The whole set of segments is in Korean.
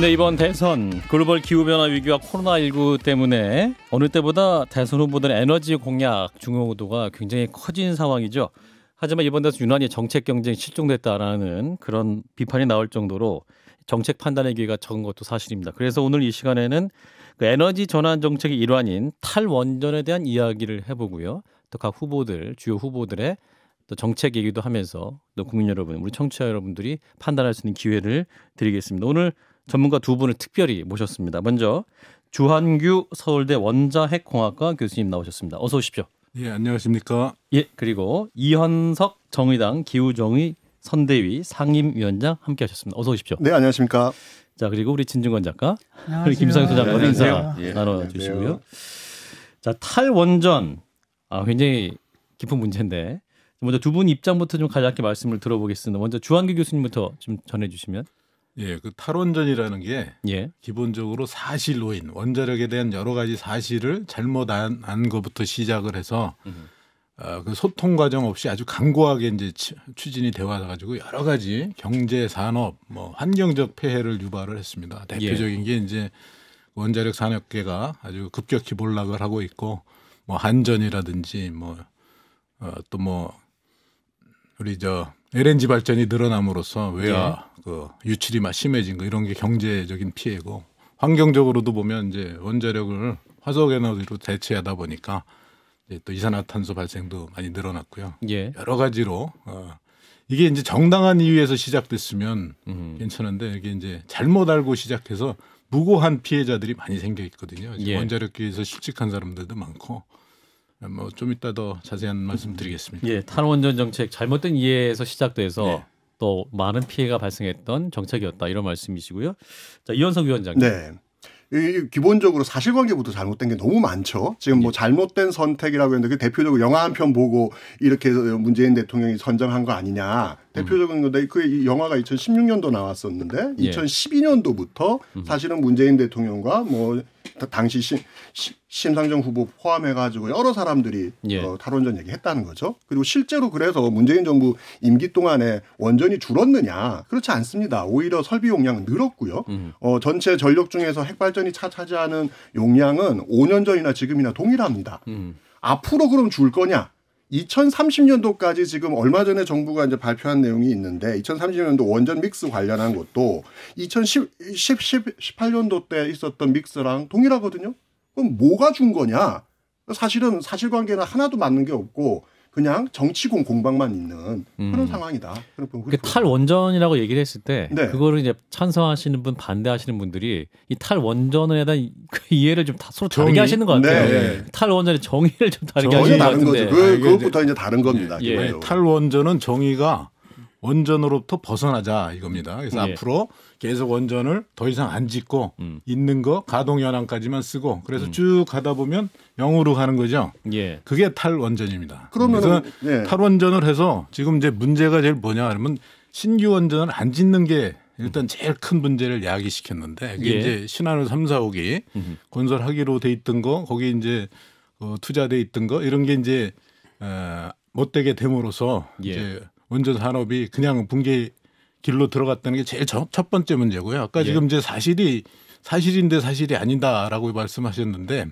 네, 이번 대선 글로벌 기후변화 위기와 코로나19 때문에 어느 때보다 대선 후보들의 에너지 공약 중요도가 굉장히 커진 상황이죠. 하지만 이번 대선 유난히 정책 경쟁이 실종됐다라는 그런 비판이 나올 정도로 정책 판단의 기회가 적은 것도 사실입니다. 그래서 오늘 이 시간에는 그 에너지 전환 정책의 일환인 탈원전에 대한 이야기를 해보고요. 또 각 후보들, 주요 후보들의 또 정책 얘기도 하면서 또 국민 여러분, 우리 청취자 여러분들이 판단할 수 있는 기회를 드리겠습니다. 오늘 전문가 두 분을 특별히 모셨습니다. 먼저 주한규 서울대 원자핵공학과 교수님 나오셨습니다. 어서 오십시오. 예, 안녕하십니까? 예, 그리고 이현석 정의당 기후정의 선대위 상임위원장 함께 하셨습니다. 어서 오십시오. 네, 안녕하십니까? 자, 그리고 우리 진중권 작가, 그리고 김상 소장과 네, 인사 예, 예 나눠 주시고요. 자, 탈원전. 아, 굉장히 깊은 문제인데. 먼저 두 분 입장부터 좀 간략히 말씀을 들어보겠습니다. 먼저 주한규 교수님부터 좀 전해 주시면. 예, 그 탈원전이라는 게 예. 기본적으로 사실 로인 원자력에 대한 여러 가지 사실을 잘못 안, 안 것부터 시작을 해서 어, 그 소통 과정 없이 아주 강고하게 이제 추진이 되어 가지고 여러 가지 경제, 산업, 뭐 환경적 폐해를 유발을 했습니다. 예. 대표적인 예. 게 이제 원자력 산업계가 아주 급격히 몰락을 하고 있고 뭐 한전이라든지 뭐또뭐 어, 또뭐 우리 저 LNG 발전이 늘어남으로써 외화 예. 그 유출이 심해진 거 이런 게 경제적인 피해고 환경적으로도 보면 이제 원자력을 화석 에너지로 대체하다 보니까 이제 또 이산화탄소 발생도 많이 늘어났고요. 예. 여러 가지로 어, 이게 이제 정당한 이유에서 시작됐으면 음. 괜찮은데 이게 이제 잘못 알고 시작해서 무고한 피해자들이 많이 생겨 있거든요. 예. 원자력 기에서 실직한 사람들도 많고 뭐 좀 이따 더 자세한 말씀드리겠습니다. 음. 예, 탄원전 정책 잘못된 이해에서 시작돼서 네. 또 많은 피해가 발생했던 정책이었다 이런 말씀이시고요. 자 이현석 위원장님. 네. 이 기본적으로 사실관계부터 잘못된 게 너무 많죠. 지금 뭐 예. 잘못된 선택이라고 했는데 그 대표적으로 영화 한 편 보고 이렇게 문재인 대통령이 선정한 거 아니냐. 음. 대표적인 건데 그 영화가 2016년도 나왔었는데 2012년도부터 예. 음. 사실은 문재인 대통령과 뭐 당시 시, 심상정 후보 포함해가지고 여러 사람들이 예. 어, 탈원전 얘기했다는 거죠. 그리고 실제로 그래서 문재인 정부 임기 동안에 원전이 줄었느냐 그렇지 않습니다. 오히려 설비 용량은 늘었고요. 음. 어, 전체 전력 중에서 핵발전이 차 차지하는 용량은 5년 전이나 지금이나 동일합니다. 음. 앞으로 그럼 줄 거냐? 2030년도까지 지금 얼마 전에 정부가 이제 발표한 내용이 있는데 2030년도 원전 믹스 관련한 것도 2010, 10, 18년도 때 있었던 믹스랑 동일하거든요. 그럼 뭐가 준 거냐? 사실은 사실관계는 하나도 맞는 게 없고 그냥 정치공 공방만 있는 그런 음. 상황이다. 그런 그 탈원전이라고 얘기를 했을 때 네. 그거를 이제 찬성하시는 분 반대하시는 분들이 이 탈원전에 대한 그 이해를 좀 서로 정의? 다르게 하시는 것 같아요. 네. 네. 탈원전의 정의를 좀 다르게 하시는 것 같은데. 거죠. 아, 그, 그것부터 이제 다른 겁니다. 예. 탈원전은 정의가 원전으로부터 벗어나자 이겁니다. 그래서 예. 앞으로 계속 원전을 더 이상 안 짓고 음. 있는 거 가동 연한까지만 쓰고 그래서 음. 쭉 가다 보면 영으로 가는 거죠. 예. 그게 탈원전입니다. 그러면 예. 탈원전을 해서 지금 이제 문제가 제일 뭐냐 하면 신규 원전을 안 짓는 게 일단 제일 큰 문제를 야기시켰는데 그게 예. 이제 신한을 3, 4, 5기 건설하기로 돼 있던 거 거기 이제 어, 투자돼 있던 거 이런 게 이제 어, 못되게 됨으로써 예. 이제 원전 산업이 그냥 붕괴 길로 들어갔다는 게 제일 첫 번째 문제고요. 아까 예. 지금 이제 사실이 사실인데 사실이 아니다라고 말씀하셨는데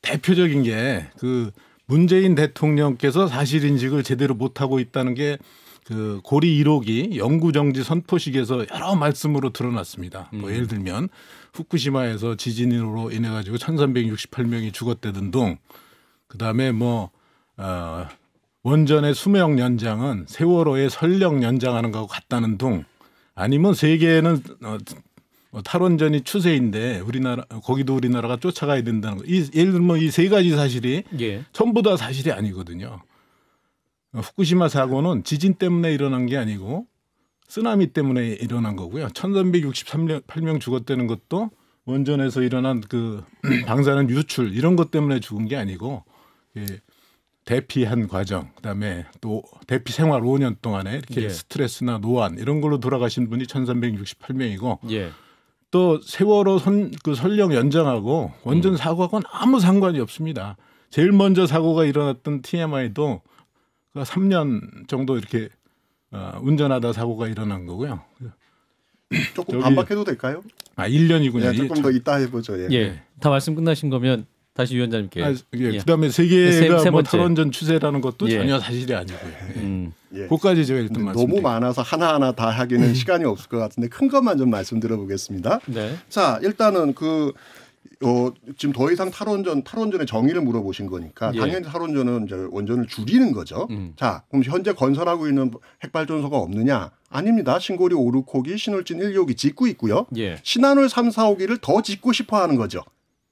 대표적인 게 그 문재인 대통령께서 사실 인식을 제대로 못 하고 있다는 게 그 고리 1호기 영구 정지 선포식에서 여러 말씀으로 드러났습니다. 뭐 음. 뭐 예를 들면 후쿠시마에서 지진으로 인해 가지고 1,368명이 죽었대든둥 그다음에 뭐 어, 원전의 수명 연장은 세월호의 설령 연장하는 거하고 같다는 둥 아니면 뭐 세계에는 어, 뭐 탈원전이 추세인데 우리나라 거기도 우리나라가 쫓아가야 된다는 거. 이, 예를 들면 이 세 가지 사실이 예. 전부 다 사실이 아니거든요. 후쿠시마 사고는 지진 때문에 일어난 게 아니고 쓰나미 때문에 일어난 거고요. 1363명 죽었다는 것도 원전에서 일어난 그 방사능 유출 이런 것 때문에 죽은 게 아니고 예, 대피한 과정, 그다음에 또 대피 생활 5년 동안에 이렇게 예. 스트레스나 노안 이런 걸로 돌아가신 분이 1,368명이고 예. 또 세월호 선, 그 설령 연장하고 원전 음. 사고하고는 아무 상관이 없습니다. 제일 먼저 사고가 일어났던 TMI도 3년 그 정도 이렇게 어, 운전하다 사고가 일어난 거고요. 조금 반박해도 될까요? 아, 1년이군요. 예, 조금 더 이따 해보죠. 예. 예. 다 말씀 끝나신 거면 다시 위원장님께. 아, 예. 예. 그다음에 세계가 세, 뭐 탈원전 추세라는 것도 예. 전혀 사실이 아니고요. 예. 음. 예. 그까지 제가 일단 말씀. 너무 많아서 하나 하나 다 하기는 시간이 없을 것 같은데 큰 것만 좀 말씀드려 보겠습니다. 네. 자 일단은 그. 어, 지금 더 이상 탈원전 탈원전의 정의를 물어보신 거니까 예. 당연히 탈원전은 이제 원전을 줄이는 거죠. 음. 자, 그럼 현재 건설하고 있는 핵발전소가 없느냐? 아닙니다. 신고리 오르호기 신월진 1, 2호기 짓고 있고요. 예. 신한울 3, 4호기를 더 짓고 싶어 하는 거죠.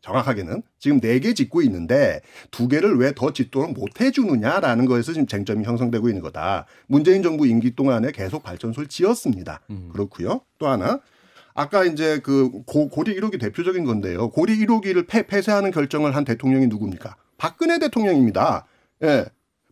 정확하게는 지금 4개 짓고 있는데 2 개를 왜 더 짓도록 못 해주느냐라는 거에서 지금 쟁점이 형성되고 있는 거다. 문재인 정부 임기 동안에 계속 발전소를 지었습니다. 음. 그렇고요. 또 하나 아까 이제 그 고, 고리 1호기 대표적인 건데요. 고리 1호기를 폐, 폐쇄하는 결정을 한 대통령이 누굽니까? 박근혜 대통령입니다. 예.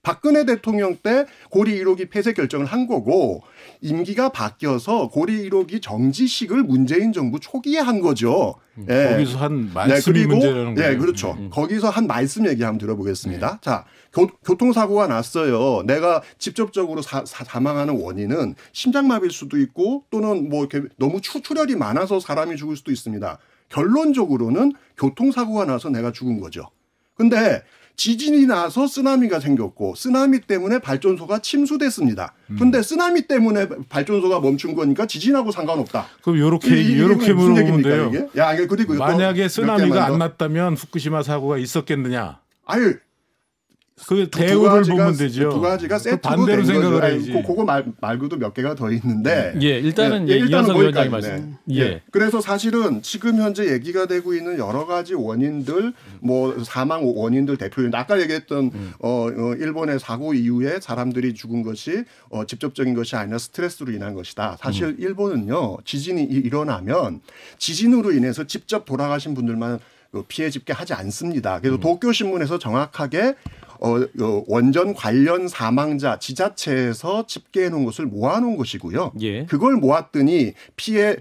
박근혜 대통령 때 고리 1호기 폐쇄 결정을 한 거고 임기가 바뀌어서 고리 1호기 정지식을 문재인 정부 초기에 한 거죠. 예. 거기서 한 네, 말씀이 네, 그리고, 문제라는 네, 거예요. 예, 그렇죠. 음, 음, 거기서 한 말씀 얘기 한번 들어보겠습니다. 네. 자, 교, 교통사고가 났어요. 내가 직접적으로 사, 사, 망하는 원인은 심장마비일 수도 있고 또는 뭐 이렇게 너무 추, 출혈이 많아서 사람이 죽을 수도 있습니다. 결론적으로는 교통사고가 나서 내가 죽은 거죠. 근데 지진이 나서 쓰나미가 생겼고 쓰나미 때문에 발전소가 침수됐습니다. 음. 근데 쓰나미 때문에 발전소가 멈춘 거니까 지진하고 상관없다. 그럼 요렇게 요렇게 물어보면 데요 이게? 그리고 만약에 쓰나미가 안 났다면 후쿠시마 사고가 있었겠느냐? 아유, 그 대우를 보면 되죠. 두 가지가 그 세트로 반대로 생각을 죠 해야지. 아 그거 말, 말고도 몇 개가 더 있는데. 네. 예, 일단은 예, 예, 일단은 거기까지 말씀. 네. 예. 예. 그래서 사실은 지금 현재 얘기가 되고 있는 여러 가지 원인들, 뭐 사망 원인들 대표인 아까 얘기했던 음. 어, 어, 일본의 사고 이후에 사람들이 죽은 것이 어, 직접적인 것이 아니라 스트레스로 인한 것이다. 사실 음. 일본은요 지진이 일어나면 지진으로 인해서 직접 돌아가신 분들만 그 피해 집계 하지 않습니다. 그래서 음. 도쿄 신문에서 정확하게 어, 어, 원전 관련 사망자 지자체에서 집계해 놓은 것을 모아 놓은 것이고요. 예. 그걸 모았더니 피해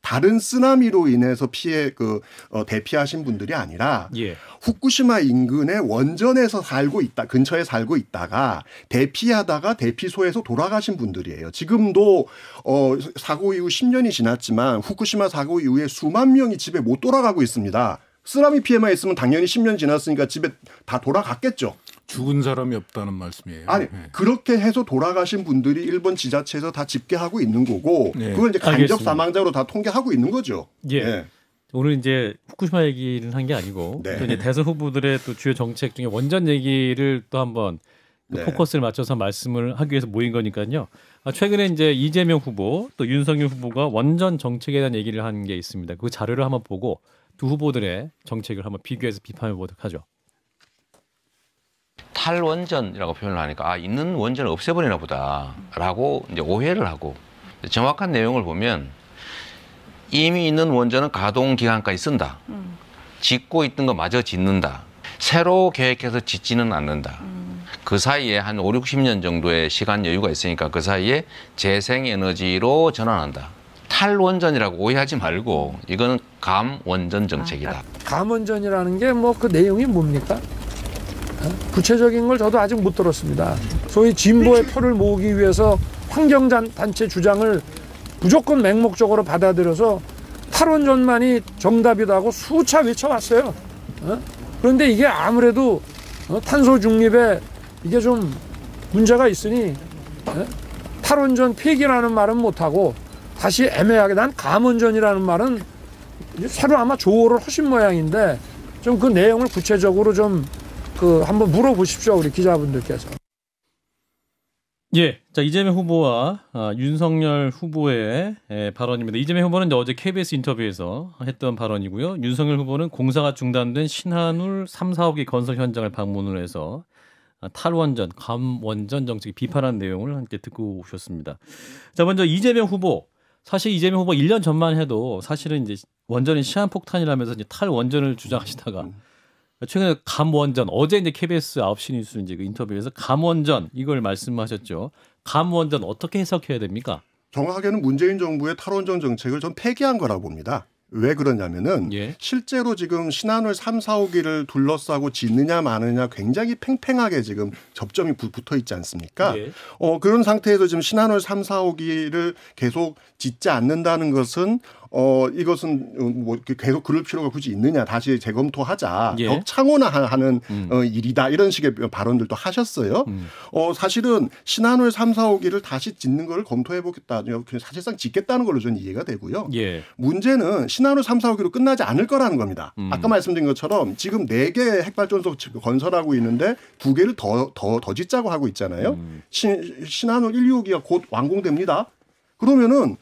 다른 쓰나미로 인해서 피해 그 어, 대피하신 분들이 아니라 예. 후쿠시마 인근의 원전에서 살고 있다 근처에 살고 있다가 대피하다가 대피소에서 돌아가신 분들이에요. 지금도 어, 사고 이후 10년이 지났지만 후쿠시마 사고 이후에 수만 명이 집에 못 돌아가고 있습니다. 쓰나미 피해만 있으면 당연히 10년 지났으니까 집에 다 돌아갔겠죠. 죽은 사람이 없다는 말씀이에요. 아니 네. 그렇게 해서 돌아가신 분들이 일본 지자체에서 다 집계하고 있는 거고 네. 그걸 이제 간접 알겠습니다. 사망자로 다 통계하고 있는 거죠. 예. 예. 오늘 이제 후쿠시마 얘기를 한 게 아니고 네. 또 이제 대선 후보들의 또 주요 정책 중에 원전 얘기를 또 한번 그 네. 포커스를 맞춰서 말씀을 하기 위해서 모인 거니까요. 아, 최근에 이제 이재명 후보 또 윤석열 후보가 원전 정책에 대한 얘기를 한 게 있습니다. 그 자료를 한번 보고 두 후보들의 정책을 한번 비교해서 비판해 보도록 하죠. 탈원전이라고 표현을 하니까 아 있는 원전을 없애버리나 보다라고 이제 오해를 하고 정확한 내용을 보면 이미 있는 원전은 가동 기간까지 쓴다. 짓고 있던 거 마저 짓는다. 새로 계획해서 짓지는 않는다. 그 사이에 한 5, 60년 정도의 시간 여유가 있으니까 그 사이에 재생 에너지로 전환한다. 탈원전이라고 오해하지 말고 이거는 감원전 정책이다. 아, 감원전이라는 게 뭐 그 내용이 뭡니까? 구체적인 걸 저도 아직 못 들었습니다. 소위 진보의 표를 모으기 위해서 환경단체 주장을 무조건 맹목적으로 받아들여서 탈원전만이 정답이라고 수차 외쳐왔어요. 어? 그런데 이게 아무래도 어? 탄소 중립에 이게 좀 문제가 있으니 어? 탈원전 폐기라는 말은 못하고 다시 애매하게 난 감원전이라는 말은 새로 아마 조언을 하신 모양인데 좀 그 내용을 구체적으로 좀그 한번 물어보십시오 우리 기자분들께서. 예, 자 이재명 후보와 아, 윤석열 후보의 예, 발언입니다. 이재명 후보는 어제 KBS 인터뷰에서 했던 발언이고요. 윤석열 후보는 공사가 중단된 신한울 3, 4호기 건설 현장을 방문을 해서 아, 탈원전, 감원전 정책에 비판한 내용을 함께 듣고 오셨습니다. 자 먼저 이재명 후보 사실 이재명 후보 1년 전만 해도 사실은 이제 원전이 시한폭탄이라면서 이제 탈원전을 주장하시다가 최근에 감원전 어제 이제 KBS 9시 뉴스 이제 그 인터뷰에서 감원전 이걸 말씀하셨죠. 감원전 어떻게 해석해야 됩니까? 정확하게는 문재인 정부의 탈원전 정책을 전 폐기한 거라고 봅니다. 왜 그러냐면은 예. 실제로 지금 신한울 3, 4, 5기를 둘러싸고 짓느냐 마느냐 굉장히 팽팽하게 지금 접점이 붙어 있지 않습니까? 예. 어, 그런 상태에서 지금 신한울 3, 4, 5기를 계속 짓지 않는다는 것은 어 이것은 어, 뭐 계속 그럴 필요가 굳이 있느냐 다시 재검토하자 예. 어, 창호나하는 음. 어, 일이다 이런 식의 발언들도 하셨어요. 음. 어 사실은 신한울 3, 4, 5기를 다시 짓는 걸 검토해보겠다. 어, 그 사실상 짓겠다는 걸로 저는 이해가 되고요. 예. 문제는 신한울 3, 4, 5기로 끝나지 않을 거라는 겁니다. 음. 아까 말씀드린 것처럼 지금 4개 핵발전소 건설하고 있는데 2개를 더, 더, 더 짓자고 하고 있잖아요. 음. 신, 신한울 1, 2, 5기가 곧 완공됩니다. 그러면은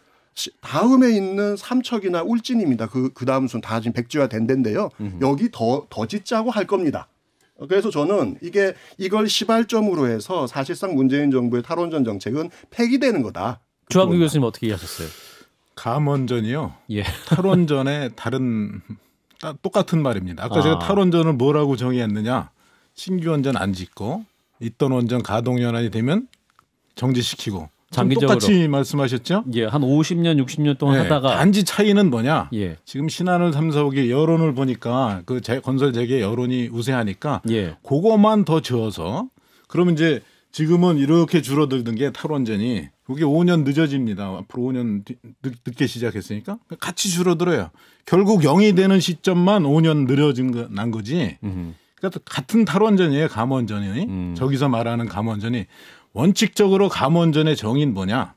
다음에 있는 삼척이나 울진입니다. 그, 그 다음 순다 지금 백지화 된 데인데요. 음흠. 여기 더, 더 짓자고 할 겁니다. 그래서 저는 이게 이걸 시발점으로 해서 사실상 문재인 정부의 탈원전 정책은 폐기되는 거다. 주한규 교수님 어떻게 이해하셨어요? 감원전이요. 예. 탈원전의 다른 따, 똑같은 말입니다. 아까 아. 제가 탈원전을 뭐라고 정의했느냐? 신규 원전 안 짓고 있던 원전 가동 연한이 되면 정지시키고 장기적으로 똑같이 말씀하셨죠? 예, 한 50년, 60년 동안 예, 하다가 단지 차이는 뭐냐? 예. 지금 신한을 삼사오기 여론을 보니까 그 재, 건설 재개 여론이 우세하니까 예. 그거만 더저어서 그러면 이제 지금은 이렇게 줄어들던 게 탈원전이 그게 5년 늦어집니다. 앞으로 5년 뒤, 늦, 게 시작했으니까 같이 줄어들어요. 결국 0이 되는 시점만 5년 늘어진 거, 난 거지. 음흠. 그니까 같은 탈원전이에요. 감원전이. 음. 저기서 말하는 감원전이 원칙적으로 감원전의 정의는 뭐냐?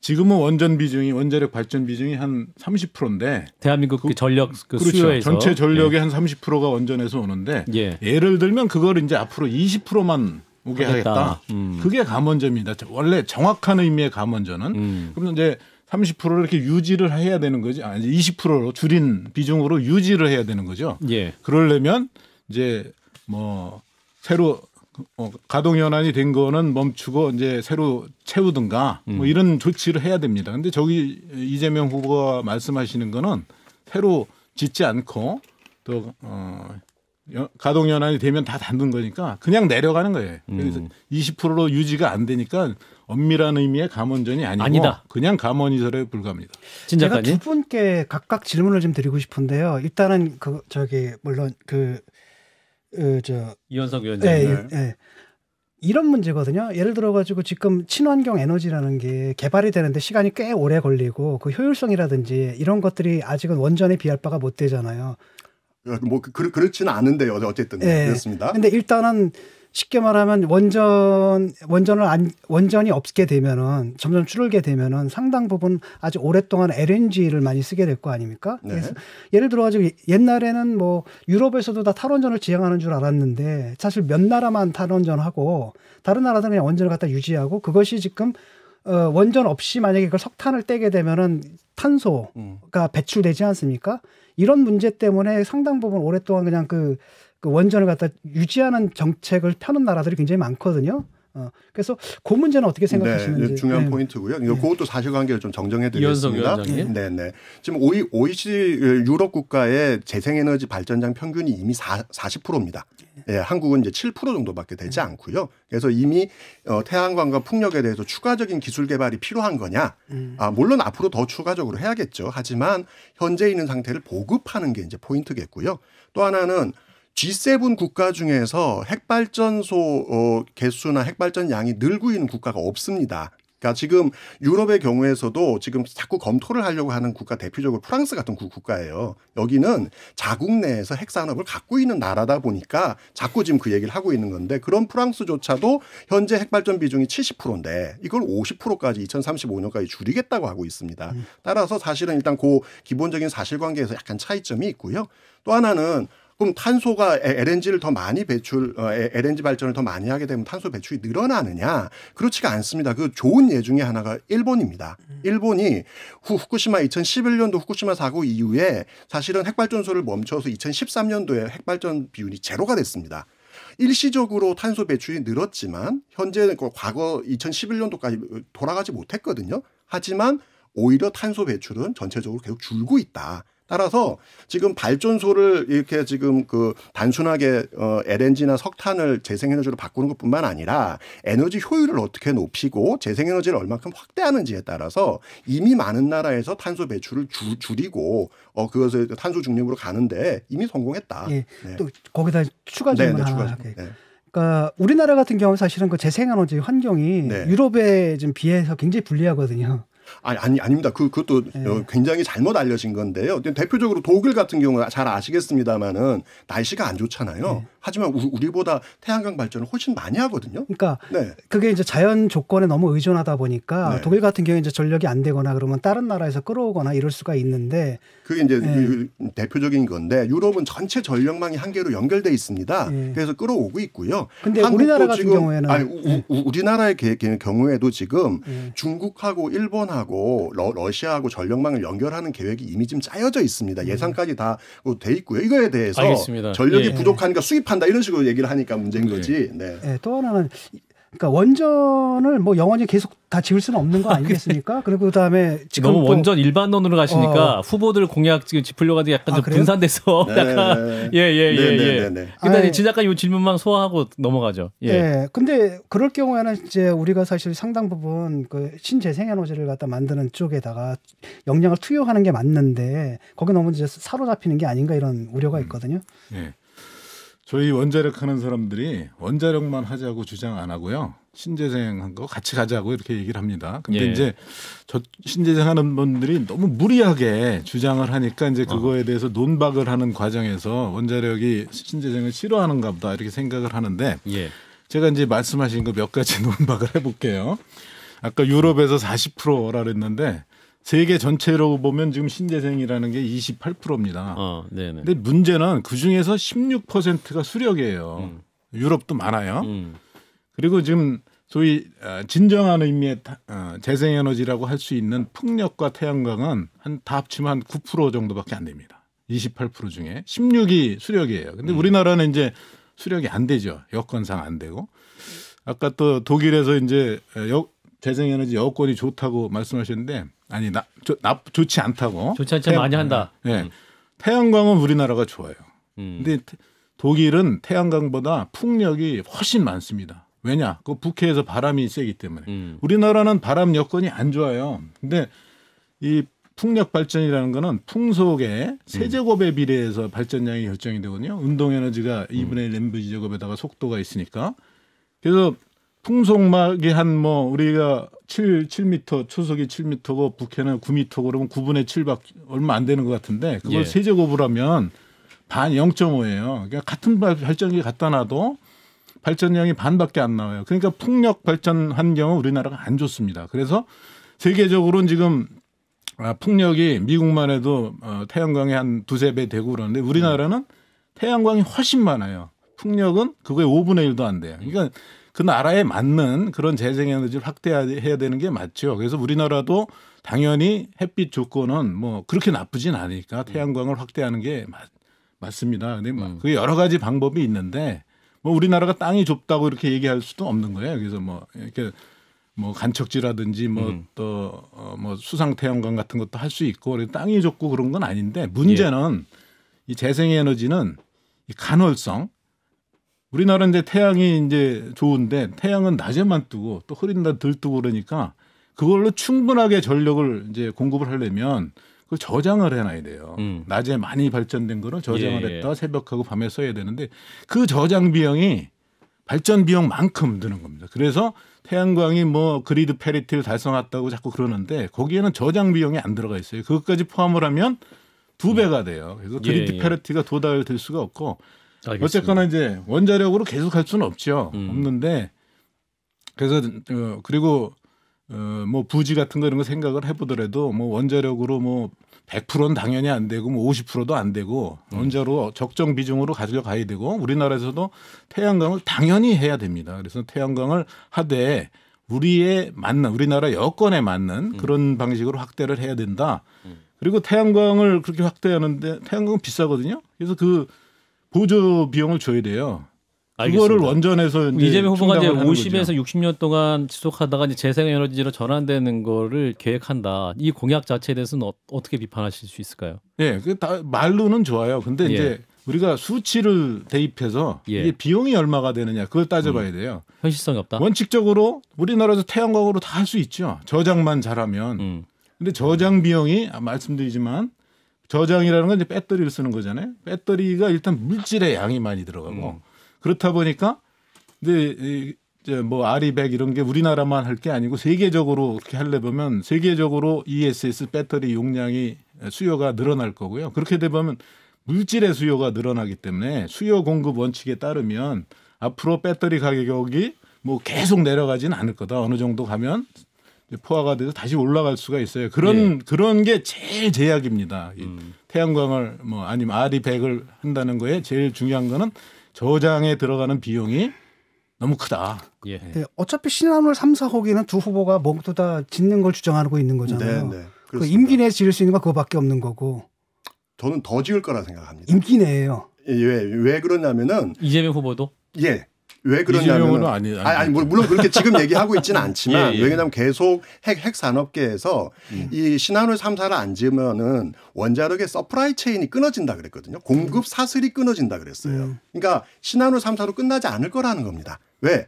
지금은 원전 비중이 원자력 발전 비중이 한 30%인데 대한민국 그, 그, 전력 그 그렇죠. 수요에서 전체 전력의 예. 한 30%가 원전에서 오는데 예. 를 들면 그걸 이제 앞으로 20%만 오게 하겠다. 하겠다. 음. 그게 감원전입니다. 원래 정확한 의미의 감원전은 음. 그럼 이제 30%를 이렇게 유지를 해야 되는 거지. 아, 이제 20%로 줄인 비중으로 유지를 해야 되는 거죠. 예. 그러려면 이제 뭐 새로 어, 가동 연한이 된 거는 멈추고 이제 새로 채우든가 뭐 음. 이런 조치를 해야 됩니다. 근데 저기 이재명 후보가 말씀하시는 거는 새로 짓지 않고 또 어, 가동 연한이 되면 다 닫는 거니까 그냥 내려가는 거예요. 음. 그래서 음. 20%로 유지가 안 되니까 엄밀한 의미의 감원전이 아니고 아니다. 그냥 감원이설에 불과합니다. 진작까지? 제가 두 분께 각각 질문을 좀 드리고 싶은데요. 일단은 그 저기 물론 그 그, 저 이현석 위원장. 예, 예, 예. 이런 문제거든요. 예를 들어가지고 지금 친환경 에너지라는 게 개발이 되는데 시간이 꽤 오래 걸리고 그 효율성이라든지 이런 것들이 아직은 원전에 비할 바가 못 되잖아요. 어, 뭐 그, 그렇지는 않은데요. 어쨌든 예. 그렇습니다. 근데 일단은 쉽게 말하면 원전 원전을 안 원전이 없게 되면은 점점 줄을게 되면은 상당 부분 아주 오랫동안 LNG를 많이 쓰게 될 거 아닙니까? 네. 그래서 예를 들어 가지고 옛날에는 뭐 유럽에서도 다 탈원전을 지향하는 줄 알았는데 사실 몇 나라만 탈원전하고 다른 나라들은 그냥 원전을 갖다 유지하고 그것이 지금 어, 원전 없이 만약에 그걸 석탄을 떼게 되면은 탄소가 음. 배출되지 않습니까? 이런 문제 때문에 상당 부분 오랫동안 그냥 그그 원전을 갖다 유지하는 정책을 펴는 나라들이 굉장히 많거든요. 어, 그래서 그 문제는 어떻게 생각하시는지 네, 중요한 네. 포인트고요. 네. 그것도 사실관계를 좀 정정해드리겠습니다. 네, 네. 지금 OECD 유럽 국가의 재생에너지 발전장 평균이 이미 40%입니다. 예, 네, 한국은 이제 7% 정도밖에 되지 않고요. 그래서 이미 어, 태양광과 풍력에 대해서 추가적인 기술 개발이 필요한 거냐? 음. 아, 물론 앞으로 더 추가적으로 해야겠죠. 하지만 현재 있는 상태를 보급하는 게 이제 포인트겠고요. 또 하나는 G7 국가 중에서 핵발전소 어, 개수나 핵발전 양이 늘고 있는 국가가 없습니다. 그러니까 지금 유럽의 경우에서도 지금 자꾸 검토를 하려고 하는 국가 대표적으로 프랑스 같은 국가예요. 여기는 자국 내에서 핵산업을 갖고 있는 나라다 보니까 자꾸 지금 그 얘기를 하고 있는 건데 그런 프랑스조차도 현재 핵발전 비중이 70%인데 이걸 50%까지 2035년까지 줄이겠다고 하고 있습니다. 음. 따라서 사실은 일단 그 기본적인 사실관계에서 약간 차이점이 있고요. 또 하나는 그럼 탄소가 LNG를 더 많이 배출, LNG 어, 발전을 더 많이 하게 되면 탄소 배출이 늘어나느냐? 그렇지가 않습니다. 그 좋은 예 중에 하나가 일본입니다. 음. 일본이 후, 후쿠시마 2011년도 후쿠시마 사고 이후에 사실은 핵발전소를 멈춰서 2013년도에 핵발전 비율이 제로가 됐습니다. 일시적으로 탄소 배출이 늘었지만 현재 그 과거 2011년도까지 돌아가지 못했거든요. 하지만 오히려 탄소 배출은 전체적으로 계속 줄고 있다. 따라서 지금 발전소를 이렇게 지금 그 단순하게 어 LNG나 석탄을 재생에너지로 바꾸는 것뿐만 아니라 에너지 효율을 어떻게 높이고 재생에너지를 얼마큼 확대하는지에 따라서 이미 많은 나라에서 탄소 배출을 줄, 줄이고 어 그것을 탄소 중립으로 가는데 이미 성공했다. 예. 네. 또 거기다 추가 질문 네, 네, 하나. 추 네. 그러니까 우리나라 같은 경우 는 사실은 그 재생에너지 환경이 네. 유럽에 좀 비해서 굉장히 불리하거든요. 아니, 아니 아닙니다. 그 그것도 네. 굉장히 잘못 알려진 건데요. 대표적으로 독일 같은 경우 잘 아시겠습니다만은 날씨가 안 좋잖아요. 네. 하지만 우리보다 태양광 발전을 훨씬 많이 하거든요. 그러니까 네. 그게 이제 자연 조건에 너무 의존하다 보니까 네. 독일 같은 경우에 이제 전력이 안 되거나 그러면 다른 나라에서 끌어오거나 이럴 수가 있는데 그게 이제 네. 대표적인 건데 유럽은 전체 전력망이 한 개로 연결돼 있습니다. 네. 그래서 끌어오고 있고요. 근데 우리나라 같은 지금, 경우에는 아니, 우, 네. 우, 우리나라의 경우에도 지금 네. 중국하고 일본하고 러, 시아하고 전력망을 연결하는 계획이 이미 지금 짜여져 있습니다. 예산까지 다돼 뭐 있고요. 이거에 대해서 알겠습니다. 전력이 부족하니까 수입하는 한다 이런 식으로 얘기를 하니까 문제인 네. 거지. 네. 네. 또 하나는 그러니까 원전을 뭐 영원히 계속 다 지을 수는 없는 거 아, 아니겠습니까? 그리고 그다음에 지금 너무 원전 일반론으로 가시니까 어... 후보들 공약 지금 짚으려고 하는데 약간 아, 좀 그래요? 분산돼서 네. 약간 예예 예 예. 예, 예, 예. 네, 일단 진 작가 이 질문만 소화하고 넘어가죠. 예. 예. 근데 그럴 경우에는 이제 우리가 사실 상당 부분 그 신재생에너지를 갖다 만드는 쪽에다가 역량을 투여하는 게 맞는데 거기 너무 이제 사로잡히는 게 아닌가 이런 우려가 음. 있거든요. 음. 예. 저희 원자력 하는 사람들이 원자력만 하자고 주장 안 하고요. 신재생한 거 같이 가자고 이렇게 얘기를 합니다. 근데 예. 이제 저 신재생하는 분들이 너무 무리하게 주장을 하니까 이제 그거에 대해서 논박을 하는 과정에서 원자력이 신재생을 싫어하는가 보다 이렇게 생각을 하는데 예. 제가 이제 말씀하신 거 몇 가지 논박을 해볼게요. 아까 유럽에서 40%라 그랬는데 세계 전체로 보면 지금 신재생이라는 게 28%입니다. 어, 네네. 근데 문제는 그 중에서 16%가 수력이에요. 음. 유럽도 많아요. 음. 그리고 지금 소위 어, 진정한 의미의 어, 재생에너지라고 할 수 있는 풍력과 태양광은 한다 합치면 한9% 정도밖에 안 됩니다. 28% 중에 16이 수력이에요. 근데 음. 우리나라는 이제 수력이 안 되죠. 여건상 안 되고. 아까 또 독일에서 이제 역, 재생에너지 여건이 좋다고 말씀하셨는데 아니 나, 조, 나 좋지 않다고. 좋지 않지 많이 한다. 예. 네. 음. 태양광은 우리나라가 좋아요. 음. 근데 독일은 태양광보다 풍력이 훨씬 많습니다. 왜냐? 그 북해에서 바람이 세기 때문에. 음. 우리나라는 바람 여건이 안 좋아요. 근데 이 풍력 발전이라는 거는 풍속의 음. 세제곱에 비례해서 발전량이 결정이 되거든요. 운동 에너지가 2분의 음. 1브 v 제곱에다가 속도가 있으니까. 그래서 풍속막이 한뭐 우리가 7 7미터 초속이 7미터고 북해는 9미터 그러면 9분의 7밖 얼마 안 되는 것 같은데 그걸 예. 세제곱을 하면 반 0.5예요. 그러니까 같은 발전기 갖다 놔도 발전량이 반밖에 안 나와요. 그러니까 풍력 발전 환경은 우리나라가 안 좋습니다. 그래서 세계적으로는 지금 아, 풍력이 미국만 해도 어, 태양광이 한 두세 배 되고 그러는데 우리나라는 음. 태양광이 훨씬 많아요. 풍력은 그거의 5분의 1도 안 돼요. 그러니까 그 나라에 맞는 그런 재생에너지를 확대해야 되는 게 맞죠. 그래서 우리나라도 당연히 햇빛 조건은 뭐 그렇게 나쁘진 않으니까 음. 태양광을 확대하는 게 맞, 맞습니다. 근데 뭐 음. 그 여러 가지 방법이 있는데 뭐 우리나라가 땅이 좁다고 이렇게 얘기할 수도 없는 거예요. 그래서 뭐 이렇게 뭐 간척지라든지 뭐 또뭐 음. 어, 뭐 수상 태양광 같은 것도 할 수 있고 땅이 좁고 그런 건 아닌데 문제는 예. 이 재생에너지는 이 간헐성 우리나라는 이제 태양이 이제 좋은데 태양은 낮에만 뜨고 또 흐린 날 들뜨고 그러니까 그걸로 충분하게 전력을 이제 공급을 하려면 그 저장을 해놔야 돼요. 음. 낮에 많이 발전된 거는 저장을 예, 예. 했다 새벽하고 밤에 써야 되는데 그 저장 비용이 발전 비용만큼 드는 겁니다. 그래서 태양광이 뭐 그리드 페리티를 달성했다고 자꾸 그러는데 거기에는 저장 비용이 안 들어가 있어요. 그것까지 포함을 하면 두 예. 배가 돼요. 그래서 그리드 예. 예. 페리티가 도달될 수가 없고 알겠습니다. 어쨌거나 이제 원자력으로 계속 할 수는 없죠. 음. 없는데 그래서 어, 그리고 어, 뭐 부지 같은 거 이런 거 생각을 해보더라도 뭐 원자력으로 뭐 100%는 당연히 안 되고 뭐 50%도 안 되고 음. 원자로 적정 비중으로 가져가야 되고 우리나라에서도 태양광을 당연히 해야 됩니다. 그래서 태양광을 하되 우리의 맞는 우리나라 여건에 맞는 음. 그런 방식으로 확대를 해야 된다. 음. 그리고 태양광을 그렇게 확대하는데 태양광은 비싸거든요. 그래서 그 보조 비용을 줘야 돼요. 알겠습니다. 그거를 원전에서 이제 이재명 후보가 이제 50에서 거죠. 60년 동안 지속하다가 이제 재생에너지로 전환되는 거를 계획한다. 이 공약 자체에 대해서는 어, 떻게 비판하실 수 있을까요? 예, 그 다 말로는 좋아요. 근데 예. 이제 우리가 수치를 대입해서 예. 이게 비용이 얼마가 되느냐 그걸 따져봐야 음. 돼요. 현실성이 없다. 원칙적으로 우리나라에서 태양광으로 다 할 수 있죠. 저장만 잘하면. 음. 근데 저장 비용이 아, 말씀드리지만 저장이라는 건 이제 배터리를 쓰는 거잖아요. 배터리가 일단 물질의 양이 많이 들어가고 음. 그렇다 보니까 근데 이제 뭐 아리백 이런 게 우리나라만 할 게 아니고 세계적으로 그렇게 할래 보면 세계적으로 ESS 배터리 용량이 수요가 늘어날 거고요. 그렇게 되면 물질의 수요가 늘어나기 때문에 수요 공급 원칙에 따르면 앞으로 배터리 가격이 뭐 계속 내려가지는 않을 거다. 어느 정도 가면 포화가 돼서 다시 올라갈 수가 있어요. 그런 예. 그런 게 제일 제약입니다. 음. 태양광을 뭐 아니면 아디백을 한다는 거에 제일 중요한 거는 저장에 들어가는 비용이 너무 크다. 예. 네, 네 어차피 신화물 3, 4호기는 두 후보가 모두 다 짓는 걸 주장하고 있는 거잖아요. 네, 네. 그 임기 내에 지을 수 있는 건 그거밖에 없는 거고. 저는 더 지을 거라 생각합니다. 임기 내에요. 예, 왜, 왜 그러냐면은 이재명 후보도 예왜 그러냐면 아니, 아니, 아니, 물론 그렇게 지금 얘기하고 있지는 않지만 예, 예. 왜냐하면 계속 핵, 핵 산업계에서 음. 이 신한울 3사를 안 지으면은 원자력의 서프라이 체인이 끊어진다 그랬거든요. 공급 사슬이 끊어진다 그랬어요. 음. 그러니까 신한울 3사로 끝나지 않을 거라는 겁니다. 왜?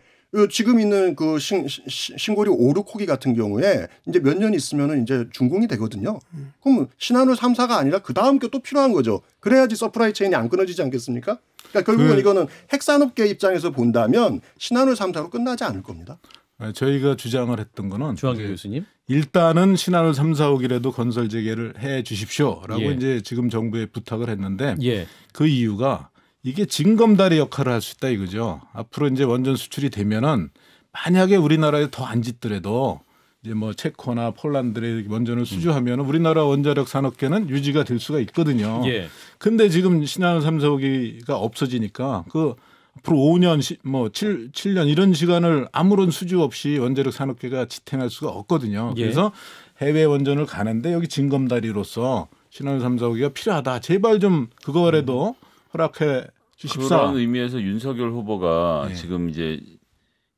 지금 있는 그 신, 신고리 신 오르코기 같은 경우에 이제 몇 년 있으면은 이제 준공이 되거든요. 음. 그럼 신한울 3사가 아니라 그 다음 게또 필요한 거죠. 그래야지 서프라이 체인이 안 끊어지지 않겠습니까? 그러니까 결국은 그, 이거는 핵산업계 입장에서 본다면 신한울 3사로 끝나지 않을 겁니다. 네, 저희가 주장을 했던 거는 주한규 교수님 일단은 신한울 3, 4호기라도 건설 재개를 해 주십시오라고 예. 이제 지금 정부에 부탁을 했는데 예. 그 이유가 이게 징검다리 역할을 할 수 있다 이거죠. 앞으로 이제 원전 수출이 되면은 만약에 우리나라에 더 안 짓더라도 이제 뭐 체코나 폴란드의 원전을 음. 수주하면 은 우리나라 원자력 산업계는 유지가 될 수가 있거든요. 예. 근데 지금 신한 삼성기가 없어지니까 그 앞으로 5년, 뭐 7, 7년 이런 시간을 아무런 수주 없이 원자력 산업계가 지탱할 수가 없거든요. 예. 그래서 해외 원전을 가는데 여기 징검다리로서 신한 삼성기가 필요하다. 제발 좀 그거라도 음. 허락해 주십사. 그런 의미에서 윤석열 후보가 네. 지금 이제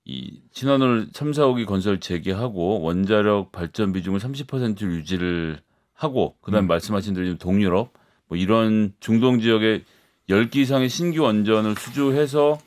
이 신원을 3, 4호기 건설 재개하고 원자력 발전 비중을 30% 유지를 하고 그다음 음. 말씀하신 대로 동유럽 뭐 이런 중동 지역에 10기 이상의 신규 원전을 수주해서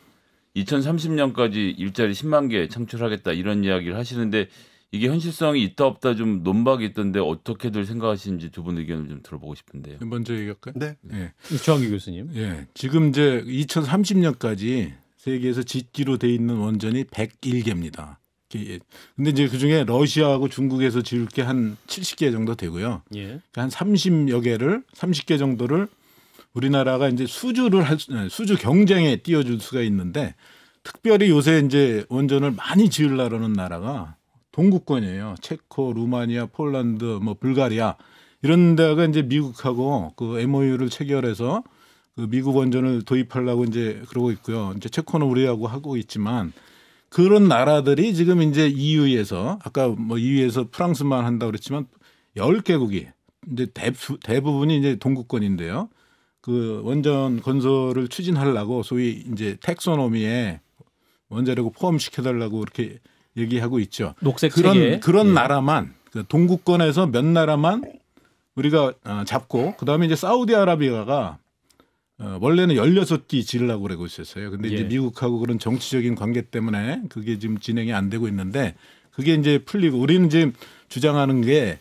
2030년까지 일자리 10만 개 창출하겠다 이런 이야기를 하시는데 이게 현실성이 있다 없다 좀 논박이 있던데 어떻게들 생각하시는지 두 분 의견을 좀 들어보고 싶은데요. 네, 먼저 얘기할까요? 네. 네. 이창기 교수님. 예. 네. 지금 이제 2030년까지 세계에서 짓기로 돼 있는 원전이 101개입니다. 예. 근데 이제 그 중에 러시아하고 중국에서 지을 게 한 70개 정도 되고요. 예. 그러니까 한 30여 개를 30개 정도를 우리나라가 이제 수주를 할 아, 수주 경쟁에 띄워줄 수가 있는데 특별히 요새 이제 원전을 많이 지으려는 나라가 동구권이에요. 체코, 루마니아, 폴란드, 뭐 불가리아 이런 데가 이제 미국하고 그 MOU를 체결해서 그 미국 원전을 도입하려고 이제 그러고 있고요. 이제 체코는 우리하고 하고 있지만 그런 나라들이 지금 이제 EU에서 아까 뭐 EU에서 프랑스만 한다 그랬지만 열개국이 이제 대부, 대부분이 이제 동구권인데요. 그 원전 건설을 추진하려고 소위 이제 텍소노미에 원자력을 포함시켜달라고 이렇게 얘기하고 있죠. 녹색 그런 체계. 그런 예. 나라만 그 동구권에서 몇 나라만 우리가 어, 잡고 그다음에 이제 사우디아라비아가 어, 원래는 16기 지르려고 그러고 있었어요. 근데 이제 예. 미국하고 그런 정치적인 관계 때문에 그게 지금 진행이 안 되고 있는데 그게 이제 풀리고 우리는 지금 주장하는 게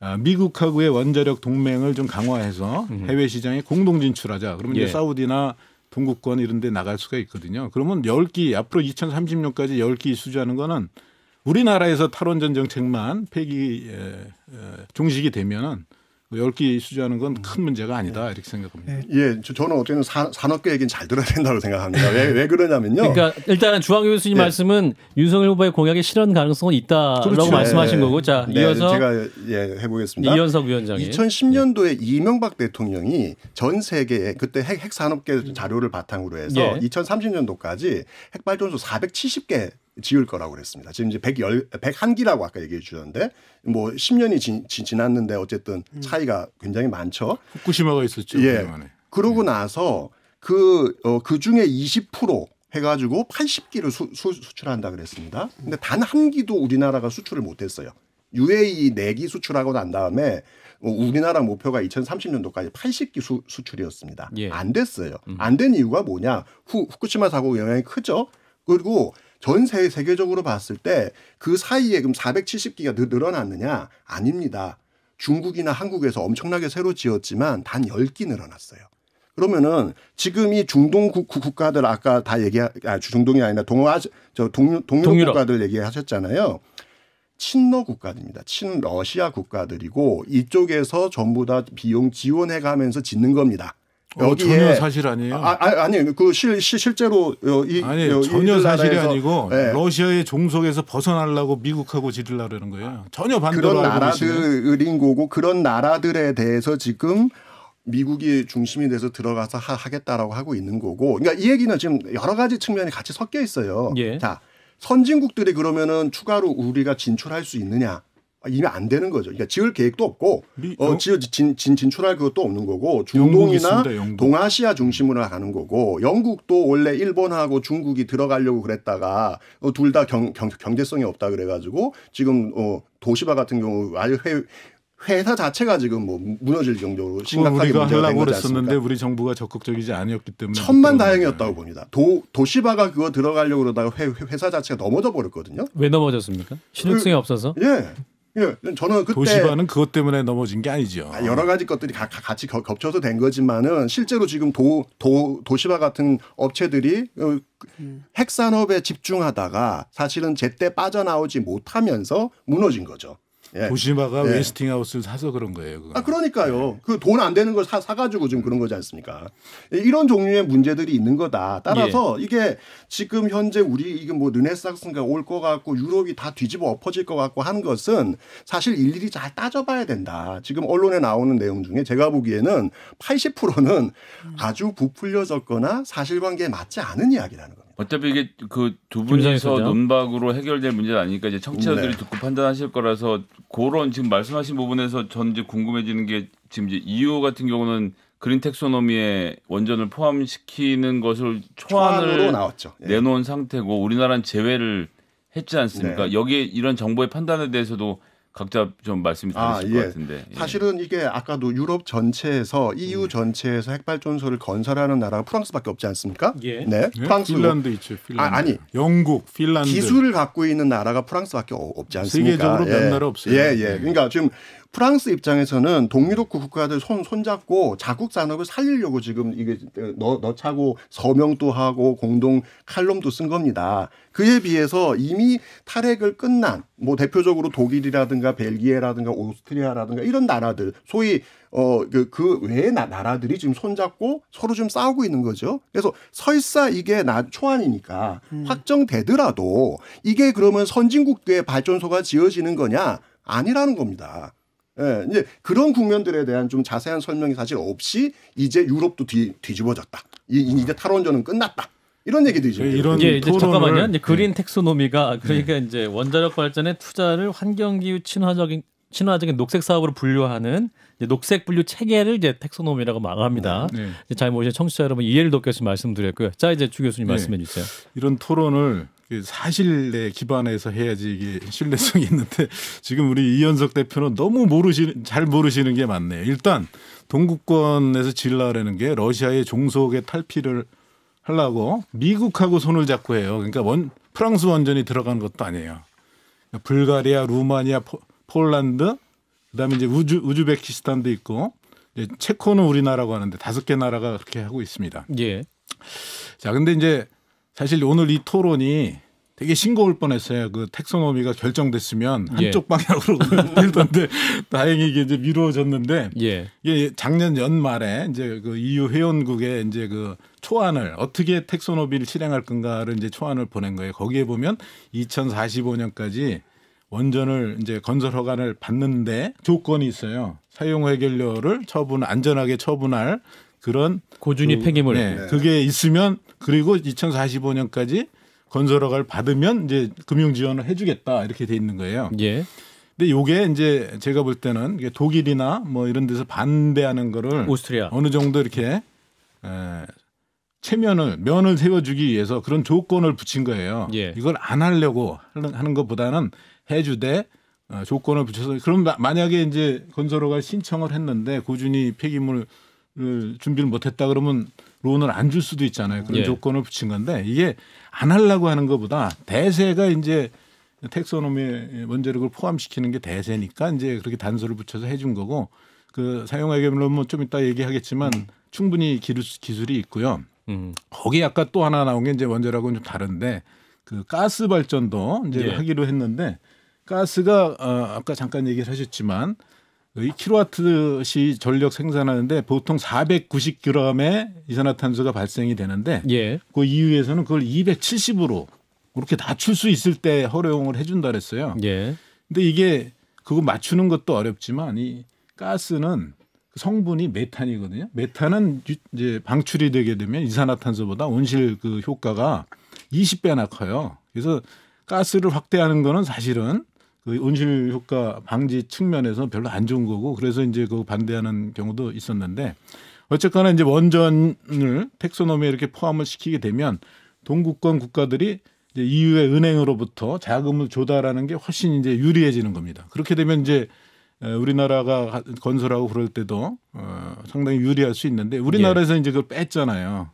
아, 미국하고의 원자력 동맹을 좀 강화해서 음. 해외 시장에 공동 진출하자. 그러면 이제 예. 사우디나 동국권 이런 데 나갈 수가 있거든요. 그러면 10기 앞으로 2030년까지 10기 수주하는 거는 우리나라에서 탈원전 정책만 폐기 에, 에, 종식이 되면은 뭐 열기 수주하는 건큰 네. 문제가 아니다 네. 이렇게 생각합니다. 네. 예, 저는 어쨌든 산업계 얘기는 잘 들어야 된다고 생각합니다. 왜, 왜 그러냐면요. 그러니까 일단 주황 교수님 예. 말씀은 윤석열 후보의 공약이 실현 가능성은 있다라고 그렇죠. 말씀하신 예. 거고, 자 네, 이어서 제가 예, 해보겠습니다. 이현석 위원장이 2010년도에 이명박 대통령이 전 세계에 그때 핵, 핵 산업계 자료를 바탕으로 해서 2030년도까지 예. 핵발전소 470개 지을 거라고 그랬습니다. 지금 이제 110, 101기라고 아까 얘기해 주셨는데 뭐 10년이 지, 지, 지 났는데 어쨌든 음. 차이가 굉장히 많죠. 후쿠시마가 있었죠. 예. 그러고 네. 나서 그, 어, 그 중에 20% 해가지고 80기를 수, 수, 수 출한다 그랬습니다. 근데 단 한 기도 우리나라가 수출을 못했어요. UAE 4기 수출하고 난 다음에 어, 우리나라 목표가 2030년도까지 80기 수, 수 출이었습니다안 예. 됐어요. 음. 안된 이유가 뭐냐? 후, 후쿠시마 사고 영향이 크죠. 그리고 전세 계적으로 봤을 때 그 사이에 그럼 470기가 늘어났느냐? 아닙니다. 중국이나 한국에서 엄청나게 새로 지었지만 단 10기 늘어났어요. 그러면은 지금 이 중동 국, 가들 아까 다 얘기 아 중동이 아니라 동아 저 동, 유동유 국가들 얘기하셨잖아요. 친러 국가들입니다. 친러시아 국가들이고 이쪽에서 전부 다 비용 지원해 가면서 짓는 겁니다. 어, 전혀 사실 아니에요. 아, 아 아니그실 실제로 이 아니 전혀 사실이 아니고 네. 러시아의 종속에서 벗어나려고 미국하고 지들라라는 거예요. 전혀 반대로 그런 나라들인 거고 그런 나라들에 대해서 지금 미국이 중심이 돼서 들어가서 하, 겠다라고 하고 있는 거고. 그러니까 이 얘기는 지금 여러 가지 측면이 같이 섞여 있어요. 예. 자 선진국들이 그러면은 추가로 우리가 진출할 수 있느냐? 아, 이미 안 되는 거죠. 그러니까 지을 계획도 없고 어, 지어 진, 진 진출할 그것도 없는 거고 중동이나 영국. 동아시아 중심으로 가는 거고 영국도 원래 일본하고 중국이 들어가려고 그랬다가 어, 둘다 경제성이 없다 그래가지고 지금 어, 도시바 같은 경우 아주 회, 회사 자체가 지금 뭐 무너질 정도로 심각하게 우리가 문제가 하려고 그랬었는데 우리 정부가 적극적이지 아니었기 때문에 천만 다행이었다고 봅니다. 도 도시바가 그거 들어가려고 그러다가 회, 회사 자체가 넘어져 버렸거든요. 왜 넘어졌습니까? 신뢰성이 그, 없어서? 예. 예, 저는 그때 도시화는 그것 때문에 넘어진 게 아니죠. 아, 여러 가지 것들이 가, 같이 겹쳐서 된 거지만은 실제로 지금 도, 도 도시화 같은 업체들이 어, 그 핵산업에 집중하다가 사실은 제때 빠져나오지 못하면서 무너진 거죠. 예. 도시마가 예. 웨스팅하우스를 사서 그런 거예요. 그건. 아 그러니까요. 예. 그돈 안 되는 걸사 사가지고 지금 그런 거지 않습니까? 예, 이런 종류의 문제들이 있는 거다. 따라서 예. 이게 지금 현재 우리 이게 뭐 르네상스가 올 것 같고 유럽이 다 뒤집어 엎어질 것 같고 하는 것은 사실 일일이 잘 따져봐야 된다. 지금 언론에 나오는 내용 중에 제가 보기에는 80%는 아주 부풀려졌거나 사실관계에 맞지 않은 이야기라는 거예요. 어차피 이게 그 두 분이서 논박으로 해결될 문제는 아니니까 이제 청취자들이 네. 듣고 판단하실 거라서 그런 지금 말씀하신 부분에서 전 이제 궁금해지는 게 지금 이제 EU 같은 경우는 그린 텍소노미에 원전을 포함시키는 것을 초안을 예. 내놓은 상태고 우리나라는 제외를 했지 않습니까? 네. 여기에 이런 정부의 판단에 대해서도 각자 좀 말씀이 아, 다르실 아, 예. 것 같은데. 예. 사실은 이게 아까도 유럽 전체에서 EU 음. 전체에서 핵발전소를 건설하는 나라가 프랑스밖에 없지 않습니까? 예. 네. 예? 프랑스. 핀란드 있죠. 아, 핀란드. 아, 니 영국, 핀란드. 기술을 갖고 있는 나라가 프랑스밖에 없지 않습니까? 세계적으로 예. 몇 나라 없어요. 예, 예. 예. 그러니까 지금 프랑스 입장에서는 동유럽국 국가들 손 손잡고 자국 산업을 살리려고 지금 이게 너 너차고 서명도 하고 공동 칼럼도 쓴 겁니다. 그에 비해서 이미 탈핵을 끝난 뭐 대표적으로 독일이라든가 벨기에라든가 오스트리아라든가 이런 나라들 소위 어그 그, 그 외의 나, 라들이 지금 손잡고 서로 좀 싸우고 있는 거죠. 그래서 설사 이게 나 초안이니까 음. 확정되더라도 이게 그러면 선진국들의 발전소가 지어지는 거냐 아니라는 겁니다. 예, 이제 그런 국면들에 대한 좀 자세한 설명이 사실 없이 이제 유럽도 뒤, 뒤집어졌다. 이, 이제 탈원전은 끝났다. 이런 얘기도 예, 이제 이런 예, 이제 잠깐만요. 이제 예. 그린 텍소노미가 그러니까 네. 이제 원자력 발전의 투자를 환경기후 친화적인 친화적인 녹색 사업으로 분류하는 녹색 분류 체계를 이제 텍스노미라고 말합니다. 네. 잘모르시 청취자 여러분 이해를 돕겠 위해서 말씀드렸고요. 자 이제 주 교수님 네. 말씀해 주세요. 이런 토론을 그 사실에 기반해서 해야지 이게 신뢰성이 있는데 지금 우리 이현석 대표는 너무 모르시는 잘 모르시는 게 많네요. 일단 동구권에서 질라라는게 러시아의 종속에 탈피를 하려고 미국하고 손을 잡고 해요. 그러니까 원 프랑스 원전이 들어간 것도 아니에요. 그러니까 불가리아, 루마니아, 포, 폴란드, 그다음에 이제 우즈, 우즈베키스탄도 있고 체코는 우리나라고 하는데 다섯 개 나라가 그렇게 하고 있습니다. 예. 자, 근데 이제 사실 오늘 이 토론이 되게 싱거울 뻔했어요. 그택소노미가 결정됐으면 예. 한쪽 예. 방향으로 될던데 다행히 이게 이제 미루어졌는데 예. 이게 작년 연말에 이제 그 EU 회원국의 이제 그 초안을 어떻게 택소노미를 실행할 건가를 이제 초안을 보낸 거예요. 거기에 보면 2045년까지 원전을 이제 건설 허가를 받는데 조건이 있어요. 사용 해결료를 처분 안전하게 처분할 그런 고준위 그, 폐기물 네, 네, 그게 있으면 그리고 2045년까지 건설 허가를 받으면 이제 금융 지원을 해주겠다 이렇게 돼 있는 거예요. 예. 근데 요게 이제 제가 볼 때는 독일이나 뭐 이런 데서 반대하는 거를 오스트리아. 어느 정도 이렇게 에, 체면을 면을 세워주기 위해서 그런 조건을 붙인 거예요. 예. 이걸 안 하려고 하는, 하는 것보다는 해주되 어, 조건을 붙여서 그럼 마, 만약에 이제 건설허가 신청을 했는데 고준이 폐기물 준비를 못했다 그러면 론을 안 줄 수도 있잖아요. 그런 예. 조건을 붙인 건데 이게 안 하려고 하는 것보다 대세가 이제 텍소노미 원자력을 포함시키는 게 대세니까 이제 그렇게 단서를 붙여서 해 준 거고 그 사용하게 물론 뭐좀 이따 얘기하겠지만 음. 충분히 기술, 기술이 있고요. 음. 거기 아까 또 하나 나온 게 이제 원자력은좀 다른데 그 가스 발전도 이제 예. 하기로 했는데 가스가 어, 아까 잠깐 얘기를 하셨지만 이로 k 트시 전력 생산하는데 보통 490g의 이산화탄소가 발생이 되는데 예. 그이유에서는 그걸 270으로 그렇게 낮출 수 있을 때 허용을 해준다 그랬어요. 예. 근데 이게 그거 맞추는 것도 어렵지만 이 가스는 성분이 메탄이거든요. 메탄은 이제 방출이 되게 되면 이산화탄소보다 온실 그 효과가 20배나 커요. 그래서 가스를 확대하는 거는 사실은 그 온실 효과 방지 측면에서 별로 안 좋은 거고 그래서 이제 그 반대하는 경우도 있었는데 어쨌거나 이제 원전을 텍소노미에 이렇게 포함을 시키게 되면 동구권 국가들이 이제 EU의 은행으로부터 자금을 조달하는 게 훨씬 이제 유리해지는 겁니다. 그렇게 되면 이제 우리나라가 건설하고 그럴 때도 어, 상당히 유리할 수 있는데 우리나라에서 예. 이제 그걸 뺐잖아요.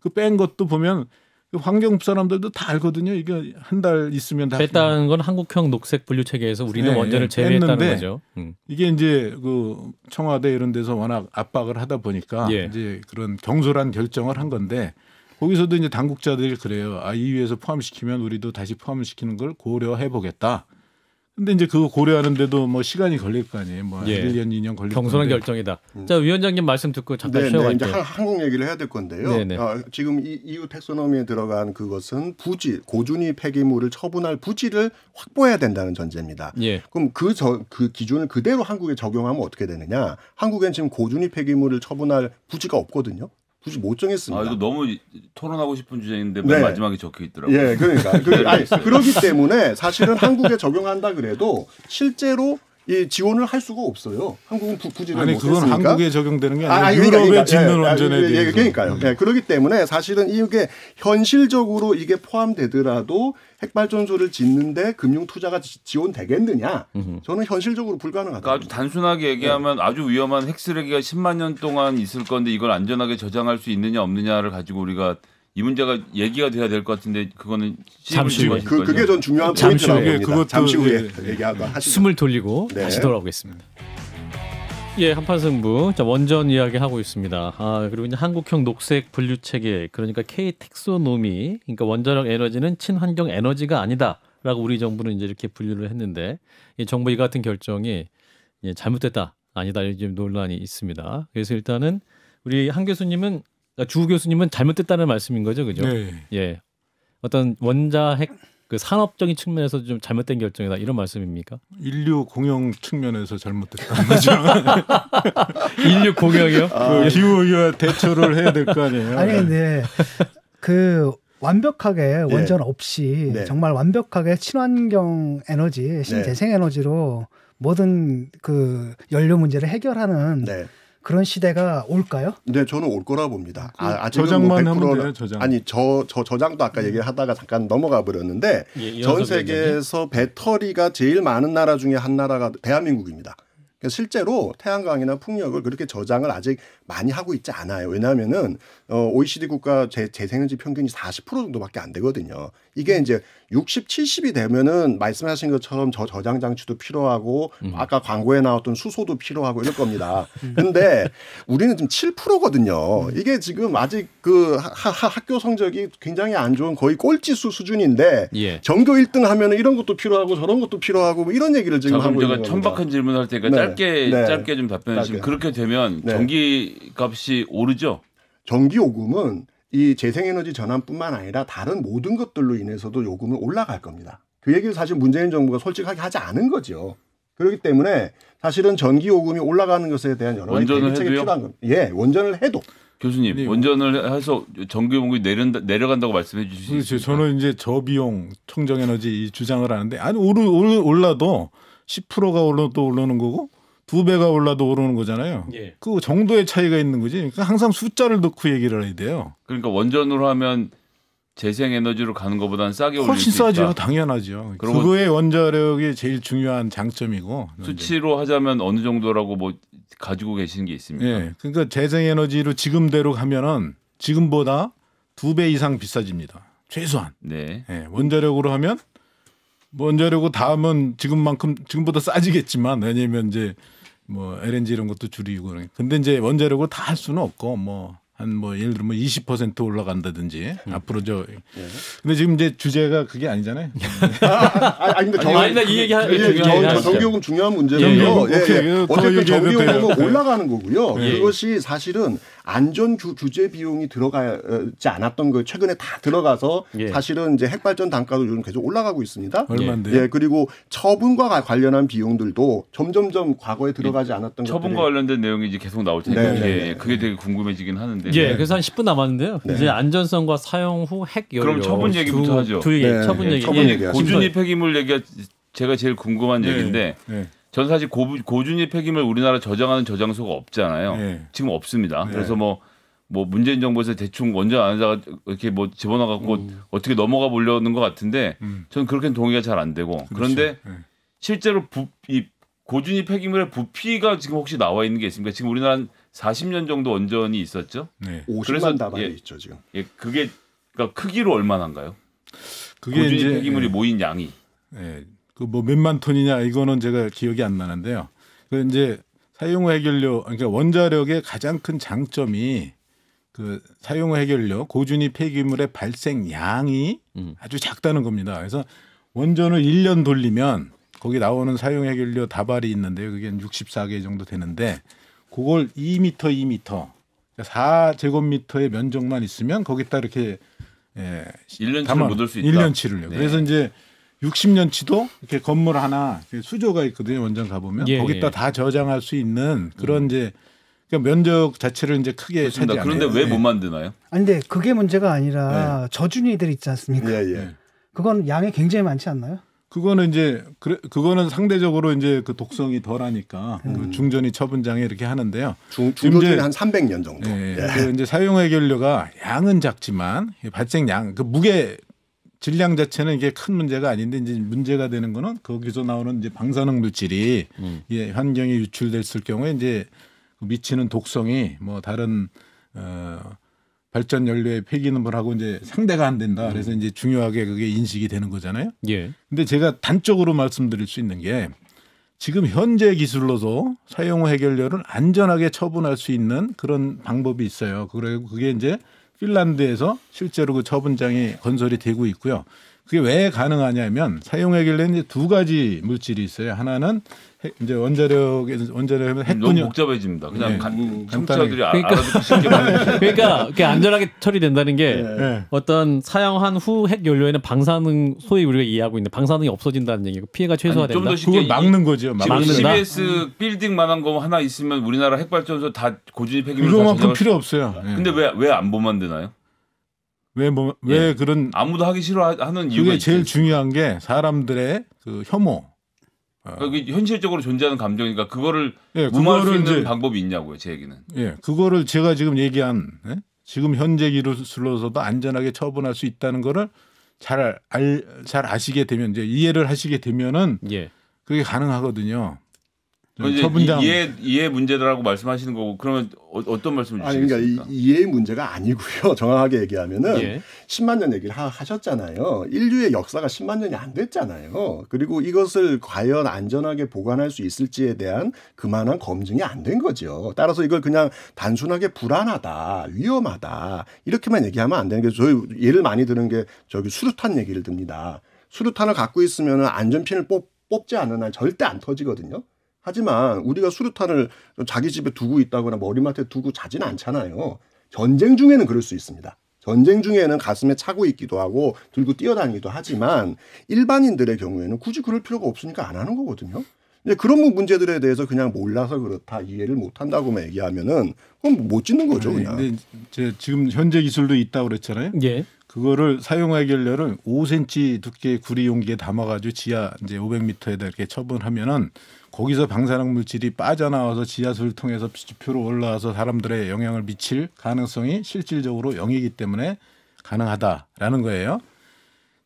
그 뺀 것도 보면 그 환경부 사람들도 다 알거든요. 이게 한 달 있으면 다 뺐다는 건 한국형 녹색 분류 체계에서 우리는 네, 원전을 예, 제외했다는 거죠. 음. 이게 이제 그 청와대 이런 데서 워낙 압박을 하다 보니까 예. 이제 그런 경솔한 결정을 한 건데 거기서도 이제 당국자들이 그래요. 아, 이위에서 포함시키면 우리도 다시 포함시키는 걸 고려해 보겠다. 근데 이제 그거 고려하는데도 뭐 시간이 걸릴 거 아니에요. 뭐 예. 1년, 2년 걸릴 경솔한 건데. 결정이다. 음. 자, 위원장님 말씀 듣고 잠깐 네, 네, 쉬어갈게요. 이제 한, 항 얘기를 해야 될 건데요. 아, 지금 이 EU 텍소노미에 들어간 그것은 부지, 고준위 폐기물을 처분할 부지를 확보해야 된다는 전제입니다. 예. 그럼 그, 저, 그 기준을 그대로 한국에 적용하면 어떻게 되느냐. 한국엔 지금 고준위 폐기물을 처분할 부지가 없거든요. 굳이 못 정했습니다. 아, 이거 너무 토론하고 싶은 주제인데 네. 마지막에 적혀 있더라고요. 예, 그러니까. 그, 아니, 그렇기 때문에 사실은 한국에 적용한다 그래도 실제로 예, 지원을 할 수가 없어요. 한국은 부, 부진을 아니 그건 했으니까. 한국에 적용되는 게 아, 아니라 아 유럽의 그러니까, 짓는 그러니까. 예, 원전에 예, 대해서. 예, 예 그러니까요. 예, 그렇기 때문에 사실은 이게 현실적으로 이게 포함되더라도 핵발전소를 짓는데 금융 투자가 지원되겠느냐? 저는 현실적으로 불가능하다. 그러니까 아주 단순하게 예. 얘기하면 네. 아주 위험한 핵쓰레기가 10만 년 동안 있을 건데 이걸 안전하게 저장할 수 있느냐 없느냐를 가지고 우리가 이 문제가 얘기가 돼야 될 것 같은데 그거는 잠시 후에 그, 그게 전 중요한 잠시 후에 그것 잠시 후에 얘기하고 하시죠. 숨을 돌리고 네. 다시 돌아오겠습니다. 예, 한판 승부. 자, 원전 이야기 하고 있습니다. 아, 그리고 이제 한국형 녹색 분류 체계, 그러니까 K 텍소노미, 그러니까 원자력 에너지는 친환경 에너지가 아니다라고 우리 정부는 이제 이렇게 분류를 했는데 이 정부 이 같은 결정이 예, 잘못됐다 아니다 이제 논란이 있습니다. 그래서 일단은 우리 한 교수님은 그러니까 주 교수님은 잘못됐다는 말씀인 거죠, 그죠? 네. 예. 어떤 원자핵 그 산업적인 측면에서 좀 잘못된 결정이다 이런 말씀입니까? 인류 공영 측면에서 잘못됐다는 거죠. 인류 공영이요? 그 아, 예. 기후 위와 대처를 해야 될 거 아니에요. 아니 근그 네. 완벽하게 예. 원전 네. 없이 네. 정말 완벽하게 친환경 에너지, 네. 신재생 에너지로 모든 그 연료 문제를 해결하는 네. 그런 시대가 올까요? 네, 저는 올 거라 봅니다. 아, 음. 저장만 뭐 하면 돼요, 저장. 아니, 저, 저 저장도 아까 음. 얘기하다가 잠깐 넘어가 버렸는데 예, 전 세계에서 배터리가 제일 많은 나라 중에 한 나라가 대한민국입니다. 그러니까 실제로 태양광이나 풍력을 그렇게 저장을 아직 많이 하고 있지 않아요. 왜냐하면은 어, OECD 국가 재, 재생에너지 평균이 40% 정도밖에 안 되거든요. 이게 이제 60, 70이 되면은 말씀하신 것처럼 저 저장 장치도 필요하고 음. 아까 광고에 나왔던 수소도 필요하고 이럴 겁니다. 근데 우리는 지금 7%거든요. 음. 이게 지금 아직 그 하, 하, 학교 성적이 굉장히 안 좋은 거의 꼴찌수 수준인데 예. 전교 1등 하면은 이런 것도 필요하고 저런 것도 필요하고 뭐 이런 얘기를 지금 하고 제가 있는 천박한 질문할 테니까 네. 짧게 네. 짧게 좀 답변해 주시면 그렇게 되면 네. 전기 값이 오르죠. 전기 요금은 이 재생에너지 전환뿐만 아니라 다른 모든 것들로 인해서도 요금은 올라갈 겁니다. 그 얘기를 사실 문재인 정부가 솔직하게 하지 않은 거죠. 그렇기 때문에 사실은 전기 요금이 올라가는 것에 대한 여러 가지 대책이 필요한 겁니다. 예, 원전을 해도. 교수님, 네, 원전을 해서 전기 요금이 내려간다, 내려간다고 말씀해 주시죠. 그렇죠. 저는 이제 저비용 청정 에너지 주장을 하는데 아니 오르 올라도 10%가 올라도 오르는 거고 두 배가 올라도 오르는 거잖아요. 예. 그 정도의 차이가 있는 거지. 그러니까 항상 숫자를 넣고 얘기를 해야 돼요. 그러니까 원전으로 하면 재생 에너지로 가는 것보다는 싸게 올릴 훨씬 싸죠. 당연하죠. 그거의 원자력이 제일 중요한 장점이고 네. 수치로 하자면 어느 정도라고 뭐 가지고 계시는 게 있습니까? 예. 그러니까 재생 에너지로 지금대로 가면은 지금보다 두 배 이상 비싸집니다. 최소한. 네. 예. 원자력으로 하면 원자력으로 다음은 지금만큼 지금보다 싸지겠지만 왜냐면 이제 뭐 LNG 이런 것도 줄이고 그런. 그러니까. 근데 이제 원자력으로 다할 수는 없고 뭐 한뭐 뭐 예를 들면 20% 뭐 올라간다든지 음. 앞으로 저 예. 근데 지금 이제 주제가 그게 아니잖아요. 아, 아니 근데 정, 아니, 이 얘기 하, 정, 정기요금 중요한 문제고요. 예, 예. 예. 어쨌든 정기요금은 올라가는 거고요. 예. 그것이 사실은 안전 주, 제 비용이 들어가지 않았던 걸 최근에 다 들어가서 예. 사실은 이제 핵발전 단가도 요즘 계속 올라가고 있습니다. 얼마인데? 예, 그리고 처분과 관련한 비용들도 점점점 과거에 들어가지 예. 않았던 처분과 관련된 내용이 이제 계속 나올 텐데 네, 네. 예, 네, 예. 네. 그게 되게 궁금해지긴 하는데. 예, 그래서 한 10분 남았는데요. 네. 이제 안전성과 사용 후핵 연료. 그럼 처분 얘기부터 하죠. 두 얘기, 네. 처분 예, 얘기. 처분 얘기. 고준이 폐기물 얘기가 제가 제일 궁금한 얘기인데. 저는 사실 고, 준희 폐기물 우리나라 저장하는 저장소가 없잖아요. 네. 지금 없습니다. 네. 그래서 뭐, 뭐 문재인 정부에서 대충 원전 안에다가 이렇게 뭐 집어넣어 갖고 음. 어떻게 넘어가 보려는 것 같은데 음. 저는 그렇게는 동의가 잘 안 되고 그렇죠. 그런데 네. 실제로 부, 이 고준희 폐기물의 부피가 지금 혹시 나와 있는 게 있습니까? 지금 우리나라 한 40년 정도 원전이 있었죠. 네. 50만 다발이 예, 있죠 지금. 예, 그게 그러니까 크기로 얼마나인가요? 그게 고준희 폐기물이 예. 모인 양이. 네, 그뭐 몇 만 톤이냐 이거는 제가 기억이 안 나는데요. 그 이제 사용 후 해결료 그러니까 원자력의 가장 큰 장점이 그 사용 후 해결료 고준위 폐기물의 발생량이 음. 아주 작다는 겁니다. 그래서 원전을 1년 돌리면 거기 나오는 사용 해결료 다발이 있는데요. 그게 한 64개 정도 되는데 그걸 2미터 2미터 4제곱미터의 그러니까 면적만 있으면 거기다 이렇게 예, 1년치를 담아, 묻을 수 있다. 1년치를요. 네. 그래서 이제 60년치도 이렇게 건물 하나 수조가 있거든요. 원전 가보면 예, 거기다 예. 다 저장할 수 있는 그런 음. 이제 그러니까 면적 자체를 이제 크게 차지 않아요. 그런데 왜못 예. 만드나요? 아니, 근데 그게 문제가 아니라 네. 예. 저준이들 있지 않습니까? 예, 예. 그건 양이 굉장히 많지 않나요? 그거는 이제 그거는 상대적으로 이제 그 독성이 덜하니까 음. 그 중전이 처분장에 이렇게 하는데요. 중, 전이한 300년 정도. 예, 예. 그 이제 사용 해결료가 양은 작지만 발생양 그 무게 질량 자체는 이게 큰 문제가 아닌데 이제 문제가 되는 거는 거기서 나오는 이제 방사능 물질이 음. 예, 환경에 유출됐을 경우에 이제 그 미치는 독성이 뭐 다른 어 발전 연료의 폐기물하고 이제 상대가 안 된다. 음. 그래서 이제 중요하게 그게 인식이 되는 거잖아요. 예. 근데 제가 단적으로 말씀드릴 수 있는 게 지금 현재 기술로도 사용 후 해결료를 안전하게 처분할 수 있는 그런 방법이 있어요. 그리고 그게 이제 핀란드에서 실제로 그 처분장이 건설이 되고 있고요. 그게 왜 가능하냐면 사용하길래 이제 두 가지 물질이 있어요. 하나는 이제 원자력 원자력 핵 너무 복잡해집니다. 그냥 네. 간, 청취자들이 음, 그러니까, 알아듣기 쉽게 그러니까 그게 안전하게 처리된다는 게 네. 네. 어떤 사용한 후핵 연료에는 방사능 소위 우리가 이해하고 있는 방사능이 없어진다는 얘기고 피해가 최소화된다. 좀더 쉽게 막는 거죠. 막는 CBS 빌딩만한 거 하나 있으면 우리나라 핵발전소 다 고준위 폐기물 그거만큼 필요 없어요. 네. 근데 왜 왜안보면되나요 왜뭐왜 뭐, 왜 예. 그런 아무도 하기 싫어하는 이유가 그게 제일 있겠지. 중요한 게 사람들의 그 혐오 어. 그러니까 현실적으로 존재하는 감정이니까 그거를 예, 무마할 수 있는 방법이 있냐고요, 제 얘기는. 예, 그거를 제가 지금 얘기한 예? 지금 현재 기술로서도 안전하게 처분할 수 있다는 거를 잘 알 잘 아시게 되면 이제 이해를 하시게 되면은 예. 그게 가능하거든요. 뭐 처분 이해 이해 문제라고 말씀하시는 거고 그러면 어, 떤 말씀을 주시겠습니까? 아니, 그러니까 이해 문제가 아니고요. 정확하게 얘기하면은 예. 10만 년 얘기를 하, 하셨잖아요. 인류의 역사가 10만 년이 안 됐잖아요. 그리고 이것을 과연 안전하게 보관할 수 있을지에 대한 그만한 검증이 안 된 거죠. 따라서 이걸 그냥 단순하게 불안하다, 위험하다 이렇게만 얘기하면 안 되는 게 저희 예를 많이 드는 게 저기 수류탄 얘기를 듭니다. 수류탄을 갖고 있으면 안전핀을 뽑 뽑지 않는 한 절대 안 터지거든요. 하지만 우리가 수류탄을 자기 집에 두고 있다거나 머리맡에 두고 자지는 않잖아요. 전쟁 중에는 그럴 수 있습니다. 전쟁 중에는 가슴에 차고 있기도 하고 들고 뛰어다니기도 하지만 일반인들의 경우에는 굳이 그럴 필요가 없으니까 안 하는 거거든요. 이제 그런 문제들에 대해서 그냥 몰라서 그렇다 이해를 못 한다고만 얘기하면은 그건 뭐 못 짓는 거죠 그냥. 근데 지금 현재 기술도 있다고 그랬잖아요. 예. 그거를 사용할 결렬을 5cm 두께 구리 용기에 담아가지고 지하 이제 500m에다 이렇게 처분하면은 거기서 방사능 물질이 빠져나와서 지하수를 통해서 지표로 올라와서 사람들의 영향을 미칠 가능성이 실질적으로 영이기 때문에 가능하다라는 거예요.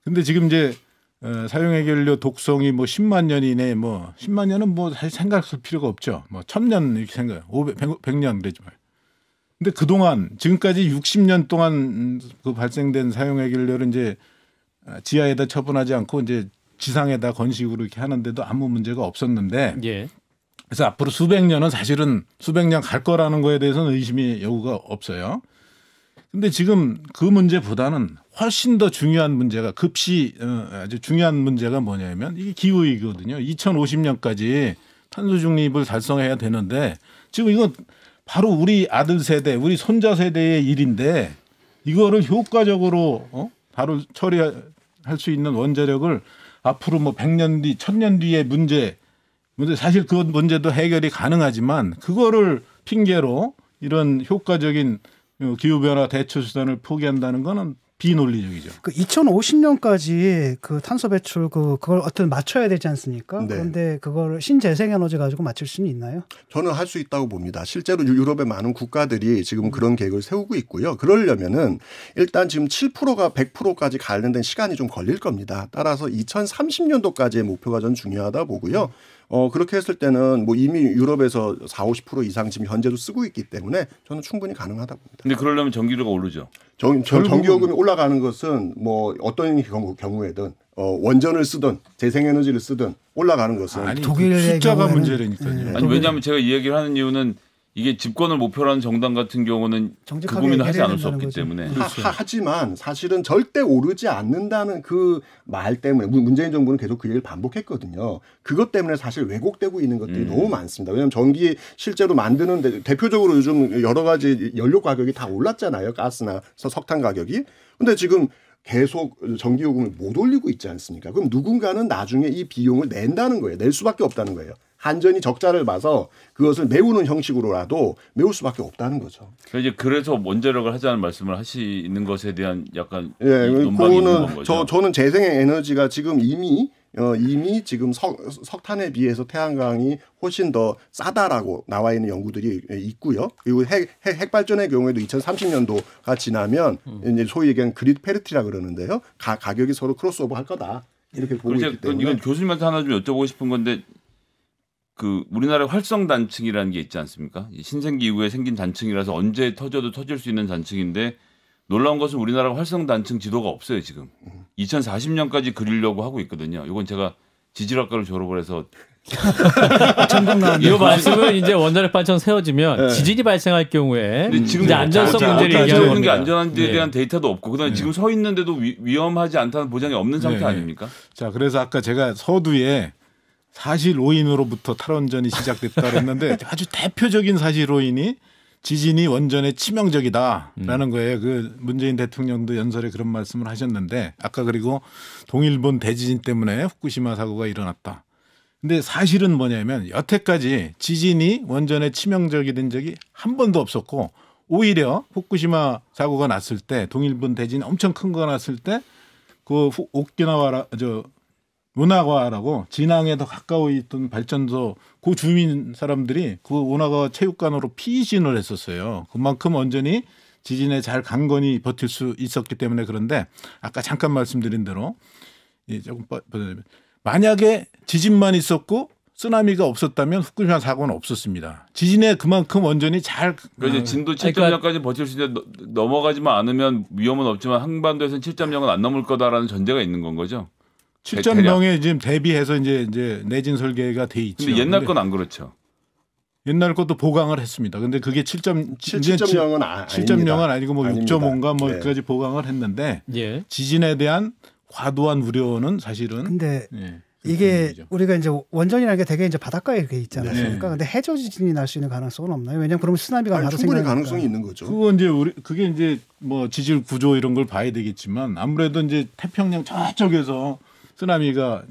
근데 지금 이제 어, 사용 해결료 독성이 뭐 10만 년 이내 뭐 10만 년은 뭐 사실 생각할 필요가 없죠. 뭐 1000년 이렇게 생각. 500 100년 그러지 말. 근데 그동안 지금까지 60년 동안 그 발생된 사용 해결료를 이제 어, 지하에다 처분하지 않고 이제 지상에다 건식으로 이렇게 하는데도 아무 문제가 없었는데 예. 그래서 앞으로 수백 년은 사실은 수백 년 갈 거라는 거에 대해서는 의심이 여부가 없어요. 근데 지금 그 문제보다는 훨씬 더 중요한 문제가 급시 어, 아주 중요한 문제가 뭐냐면 이게 기후 위기거든요. 2050년까지 탄소 중립을 달성해야 되는데 지금 이건 바로 우리 아들 세대, 우리 손자 세대의 일인데 이거를 효과적으로 어? 바로 처리할 수 있는 원자력을 앞으로 뭐 100년 뒤, 1000년 뒤의 문제, 문제 사실 그 문제도 해결이 가능하지만 그거를 핑계로 이런 효과적인 기후 변화 대처 수단을 포기한다는 거는 비논리적이죠. 그 2050년까지 그 탄소 배출 그 그걸 어떤 맞춰야 되지 않습니까? 네. 그런데 그걸 신재생 에너지 가지고 맞출 수는 있나요? 저는 할 수 있다고 봅니다. 실제로 유럽의 많은 국가들이 지금 그런 계획을 세우고 있고요. 그러려면은 일단 지금 7%가 100%까지 관련된 시간이 좀 걸릴 겁니다. 따라서 2030년도까지의 목표가 전 중요하다 보고요. 음. 어, 그렇게 했을 때는 뭐 이미 유럽에서 4, 50% 이상 지금 현재도 쓰고 있기 때문에 저는 충분히 가능하다 고 봅니다. 근데 그러려면 전기료가 오르죠. 정, 정, 전기요금이 올라가는 것은 뭐 어떤 경우, 에든 어, 원전을 쓰든 재생에너지를 쓰든 올라가는 것은 아니, 독일의 그 숫자가 문제라니까요. 네. 아니 왜냐하면 제가 이 얘기를 하는 이유는 이게 집권을 목표로 하는 정당 같은 경우는 그 고민을 하지 않을 수 없기 거지. 때문에 그렇죠. 하, 지만 사실은 절대 오르지 않는다는 그 말 때문에 문재인 정부는 계속 그 얘기를 반복했거든요. 그것 때문에 사실 왜곡되고 있는 것들이 음. 너무 많습니다. 왜냐하면 전기 실제로 만드는 데, 대표적으로 요즘 여러 가지 연료 가격이 다 올랐잖아요. 가스나 석탄 가격이. 근데 지금 계속 전기요금을 못 올리고 있지 않습니까? 그럼 누군가는 나중에 이 비용을 낸다는 거예요. 낼 수밖에 없다는 거예요. 한전이 적자를 봐서 그것을 메우는 형식으로라도 메울 수밖에 없다는 거죠. 그러니까 이제 그래서 원자력을 하자는 말씀을 하시는 것에 대한 약간 예, 그거는 저 저는 재생 에너지가 지금 이미 어, 이미 지금 석, 석탄에 비해서 태양광이 훨씬 더 싸다라고 나와 있는 연구들이 있고요. 그리고 핵, 핵, 발전의 경우에도 2030년도가 지나면 음. 이제 소위 얘기하 그릿 페리티라 그러는데요. 가, 가격이 서로 크로스오버 할 거다. 이렇게 보고 있기 때문에. 이건 교수님한테 하나 좀 여쭤보고 싶은 건데 그 우리나라 활성 단층이라는 게 있지 않습니까? 신생기 이후에 생긴 단층이라서 언제 터져도 터질 수 있는 단층인데 놀라운 것은 우리나라 활성 단층 지도가 없어요 지금. 2040년까지 그리려고 하고 있거든요. 이건 제가 지질학과를 졸업을 해서 이 말씀은 이제 원자력 발전 세워지면 네. 지진이 발생할 경우에 지금 이제 안전성 자, 문제를 얘기하는 게 안전한지에 예. 대한 데이터도 없고 그다음에 네. 지금 서 있는데도 위, 험하지 않다는 보장이 없는 상태 예. 아닙니까? 자 그래서 아까 제가 서두에 사실 오인으로부터 탈원전이 시작됐다 그랬는데 아주 대표적인 사실 오인이 지진이 원전에 치명적이다라는 음. 거예요. 그 문재인 대통령도 연설에 그런 말씀을 하셨는데 아까 그리고 동일본 대지진 때문에 후쿠시마 사고가 일어났다. 근데 사실은 뭐냐면 여태까지 지진이 원전에 치명적이 된 적이 한 번도 없었고 오히려 후쿠시마 사고가 났을 때 동일본 대진 엄청 큰 거 났을 때 그 오키나와 저 은하과라고 진앙에 더가까워 있던 발전소 그 주민 사람들이 그 은하과 체육관으로 피신을 했었어요. 그만큼 언전히 지진에 잘 강건히 버틸 수 있었기 때문에 그런데 아까 잠깐 말씀드린 대로 예, 조금 만약에 지진만 있었고 쓰나미가 없었다면 후쿠시마 사고는 없었습니다. 지진에 그만큼 원전히잘그러니 아. 진도 7.0까지 그러니까, 버틸 수있는 넘어가지만 않으면 위험은 없지만 한반도에서는 7.0은 안 넘을 거다라는 전제가 있는 건 거죠. 7명에 지금 대비해서 이제 이제 내진 설계가 돼 있죠. 근데 옛날 건 안 그렇죠. 옛날 것도 보강을 했습니다. 근데 그게 7.7.0은 7.0은 아, 아닙니다. 7.0은 아니고 뭐 6.5인가 뭐까지 보강을 했는데 예. 지진에 대한 과도한 우려는 사실은 근데 예, 이게 우리가 이제 원전이라는 게 되게 이제 바닷가에 이렇게 있지 잖 않습니까? 근데 해저 지진이 날 수 있는 가능성은 없나요? 왜냐면 그러면 쓰나미가 바로 생분 가능성이 있는 거죠. 그거 이제 우리 그게 이제 뭐 지질 구조 이런 걸 봐야 되겠지만 아무래도 이제 태평양 저쪽에서 쓰나미가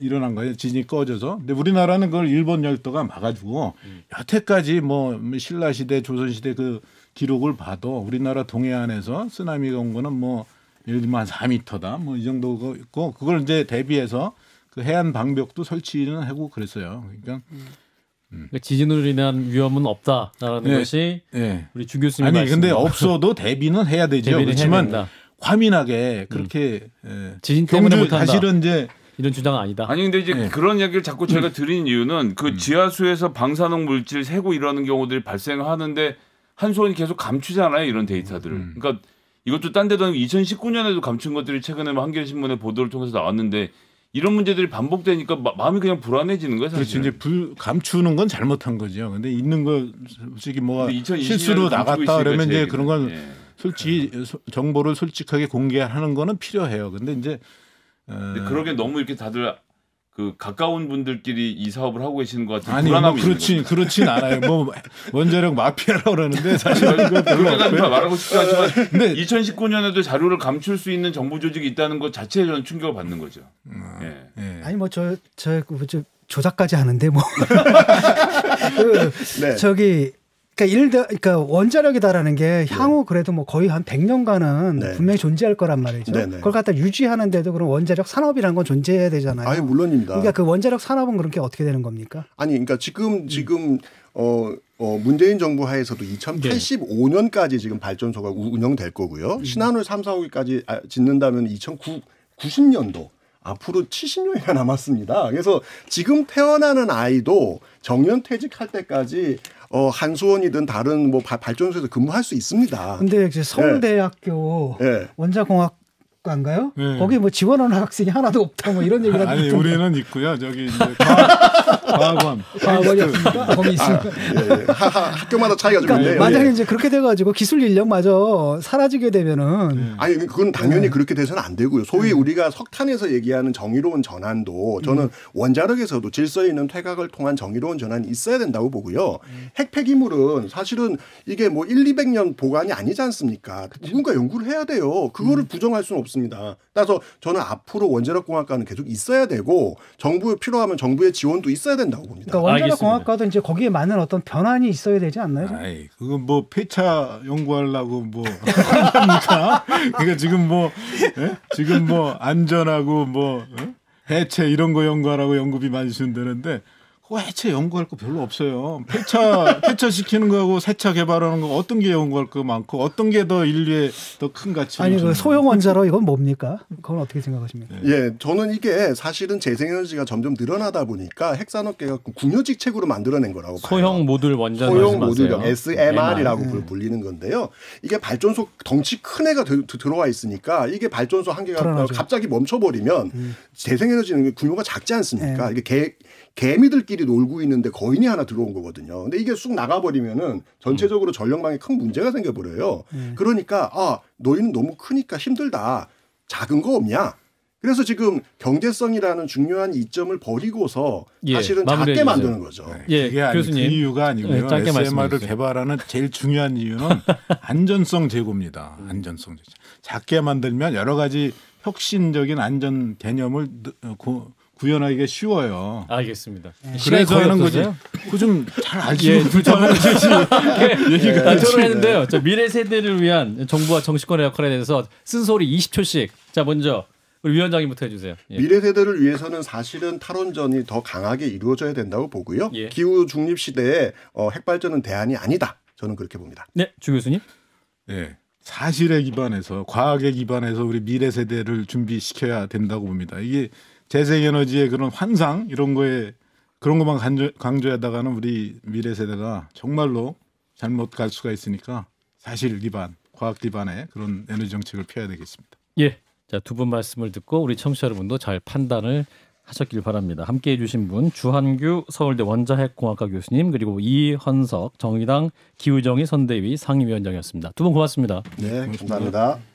일어난 거예요. 진이 꺼져서. 근데 우리나라는 그걸 일본 열도가 막아주고 음. 여태까지 뭐 신라 시대, 조선 시대 그 기록을 봐도 우리나라 동해안에서 쓰나미가 온 거는 뭐 예를 들면 한 4미터다. 뭐 이 정도가 있고 그걸 이제 대비해서 그 해안 방벽도 설치는 하고 그랬어요. 그러니까 음. 음. 그러니까 지진으로 인한 위험은 없다라는 네, 것이 네. 우리 주 교수님 말씀입니 근데 없어도 대비는 해야 되죠. 대비는 그렇지만 해야 과민하게 음. 그렇게 예. 지진 때문에 못한다. 사실은 이제 이런 주장은 아니다. 아니 근데 이제 네. 그런 얘기를 자꾸 제가드리는 음. 이유는 그 음. 지하수에서 방사능 물질 새고 이러는 경우들이 발생하는데 한소원이 계속 감추잖아요 이런 데이터들을. 음. 그러니까 이것도 딴 데도 2019년에도 감춘 것들이 최근에 뭐 한겨레신문의 보도를 통해서 나왔는데 이런 문제들이 반복되니까 마, 음이 그냥 불안해지는 거예요. 사실. 그렇죠. 이제 불, 감추는 건 잘못한 거죠. 근데 있는 거 솔직히 뭐 실수로 나갔다 그러면 이제 그런 건. 예. 솔직히 정보를 솔직하게 공개하는 거는 필요해요. 근데 이제 어, 근데 그러게 너무 이렇게 다들 그 가까운 분들끼리 이 사업을 하고 계시는 것 같은 아니, 불안함이 뭐 그렇지 그렇진 않아요. 뭐 원자력 마피아라고 그러는데 사실은 그 별로까지 말하고 싶지 않지만 근데 2019년에도 자료를 감출 수 있는 정부 조직이 있다는 것 자체에 저는 충격을 받는 거죠. 음, 예. 예. 아니 뭐저저 저, 저, 저, 조작까지 하는데 뭐 그, 네. 저기 그러니까 일대 그러니까 원자력이다라는 게 네. 향후 네. 그래도 뭐 거의 한 100년간은 네. 분명히 존재할 거란 말이죠. 네네. 네. 그걸 갖다 유지하는데도 그런 원자력 산업이라는 건 존재해야 되잖아요. 아예 물론입니다. 그러니까 그 원자력 산업은 그렇게 어떻게 되는 겁니까? 아니 그러니까 지금 음. 지금 어, 어 문재인 정부 하에서도 2085년까지 지금 발전소가 운영될 거고요. 음. 신한울 3, 4호기까지 아, 짓는다면 2 0 90년도 앞으로 70년이나 남았습니다. 그래서 지금 태어나는 아이도 정년 퇴직할 때까지 어, 한수원이든 다른 뭐 바, 발전소에서 근무할 수 있습니다. 근데 이제 서울대학교 네. 네. 원자공학 관가요 네. 거기 뭐 지원하는 학생이 하나도 없다 뭐 이런 얘기가 아니 있던데. 우리는 있고요. 저기 이제 과학, 과학원. 과학원이었습니까? 아, 거기 있습니다. 아, 예, 예. 학교마다 차이가 그러니까 좀 있네요. 그러니까 만약에 예. 이제 그렇게 돼가지고 기술 인력마저 사라지게 되면은. 예. 아니, 그건 당연히 그렇게 돼서는 안 되고요. 소위 예. 우리가 석탄에서 얘기하는 정의로운 전환도 저는 음. 원자력에서도 질서 있는 퇴각을 통한 정의로운 전환이 있어야 된다고 보고요. 음. 핵폐기물은 사실은 이게 뭐 1, 200년 보관이 아니지 않습니까? 그쵸. 누군가 연구를 해야 돼요. 그거를 음. 부정할 수는 없습니다. 따라서 저는 앞으로 원자력 공학과는 계속 있어야 되고 정부 에 필요하면 정부의 지원도 있어야 된다. 된다고 봅니다. 그러니까 원자력 공학과도 이제 거기에 맞는 어떤 변환이 있어야 되지 않나요? 아이, 그건 뭐 폐차 연구하려고 뭐 합니까? 그러니까, 그러니까 지금 뭐 예? 지금 뭐 안전하고 뭐 예? 해체 이런 거 연구하라고 연구비 많이 주는데 해체 연구할 거 별로 없어요. 폐차 폐차 시키는 거하고 새차 개발하는 거 어떤 게 연구할 거 많고 어떤 게 더 인류에 더 큰 가치? 아니 그 소형 원자로 이건 뭡니까? 그건 어떻게 생각하십니까? 네. 예, 저는 이게 사실은 재생에너지가 점점 늘어나다 보니까 핵산업계가 궁여직책으로 만들어낸 거라고 소형 모듈 원자 소형 모듈 SMR이라고 네. 불리는 건데요. 이게 발전소 덩치 큰 애가 들, 어와 있으니까 이게 발전소 한 개가 불안하죠. 갑자기 멈춰버리면 음. 재생에너지는 규모가 작지 않습니까? 네. 이게 계획 개미들끼리 놀고 있는데 거인이 하나 들어온 거거든요. 근데 이게 쑥 나가버리면은 전체적으로 전력망에 큰 문제가 생겨버려요. 음. 그러니까 아 너희는 너무 크니까 힘들다. 작은 거 없냐? 그래서 지금 경제성이라는 중요한 이점을 버리고서 예, 사실은 작게 만드는 거죠. 예, 그게 아니, 교수님. 그 이유가 아니고요. 네, SMR을 개발하는 제일 중요한 이유는 안전성 제고입니다. 안전성 제고. 작게 만들면 여러 가지 혁신적인 안전 개념을 어, 구현하기가 쉬워요. 알겠습니다. 네. 그래서 하는 거지. 그좀잘 알지. 예, 둘다만 예, 예, 얘기가 토론했는데요. 저 미래 세대를 위한 정부와 정치권의 역할에 대해서 쓴소리 20초씩. 자 먼저 우리 위원장님부터 해주세요. 예. 미래 세대를 위해서는 사실은 탈원전이 더 강하게 이루어져야 된다고 보고요. 예. 기후 중립 시대에 어, 핵발전은 대안이 아니다. 저는 그렇게 봅니다. 네, 주 교수님. 네. 사실에 기반해서 과학에 기반해서 우리 미래 세대를 준비시켜야 된다고 봅니다. 이게 재생에너지의 그런 환상 이런 거에 그런 것만 강조, 강조하다가는 우리 미래 세대가 정말로 잘못 갈 수가 있으니까 사실 기반, 과학 기반의 그런 에너지 정책을 펴야 되겠습니다. 예. 자, 두 분 말씀을 듣고 우리 청취자 여러분도 잘 판단을 하셨길 바랍니다. 함께 해주신 분 주한규 서울대 원자핵공학과 교수님 그리고 이헌석 정의당 기후정의 선대위 상임위원장이었습니다. 두 분 고맙습니다. 네, 고맙습니다. 감사합니다.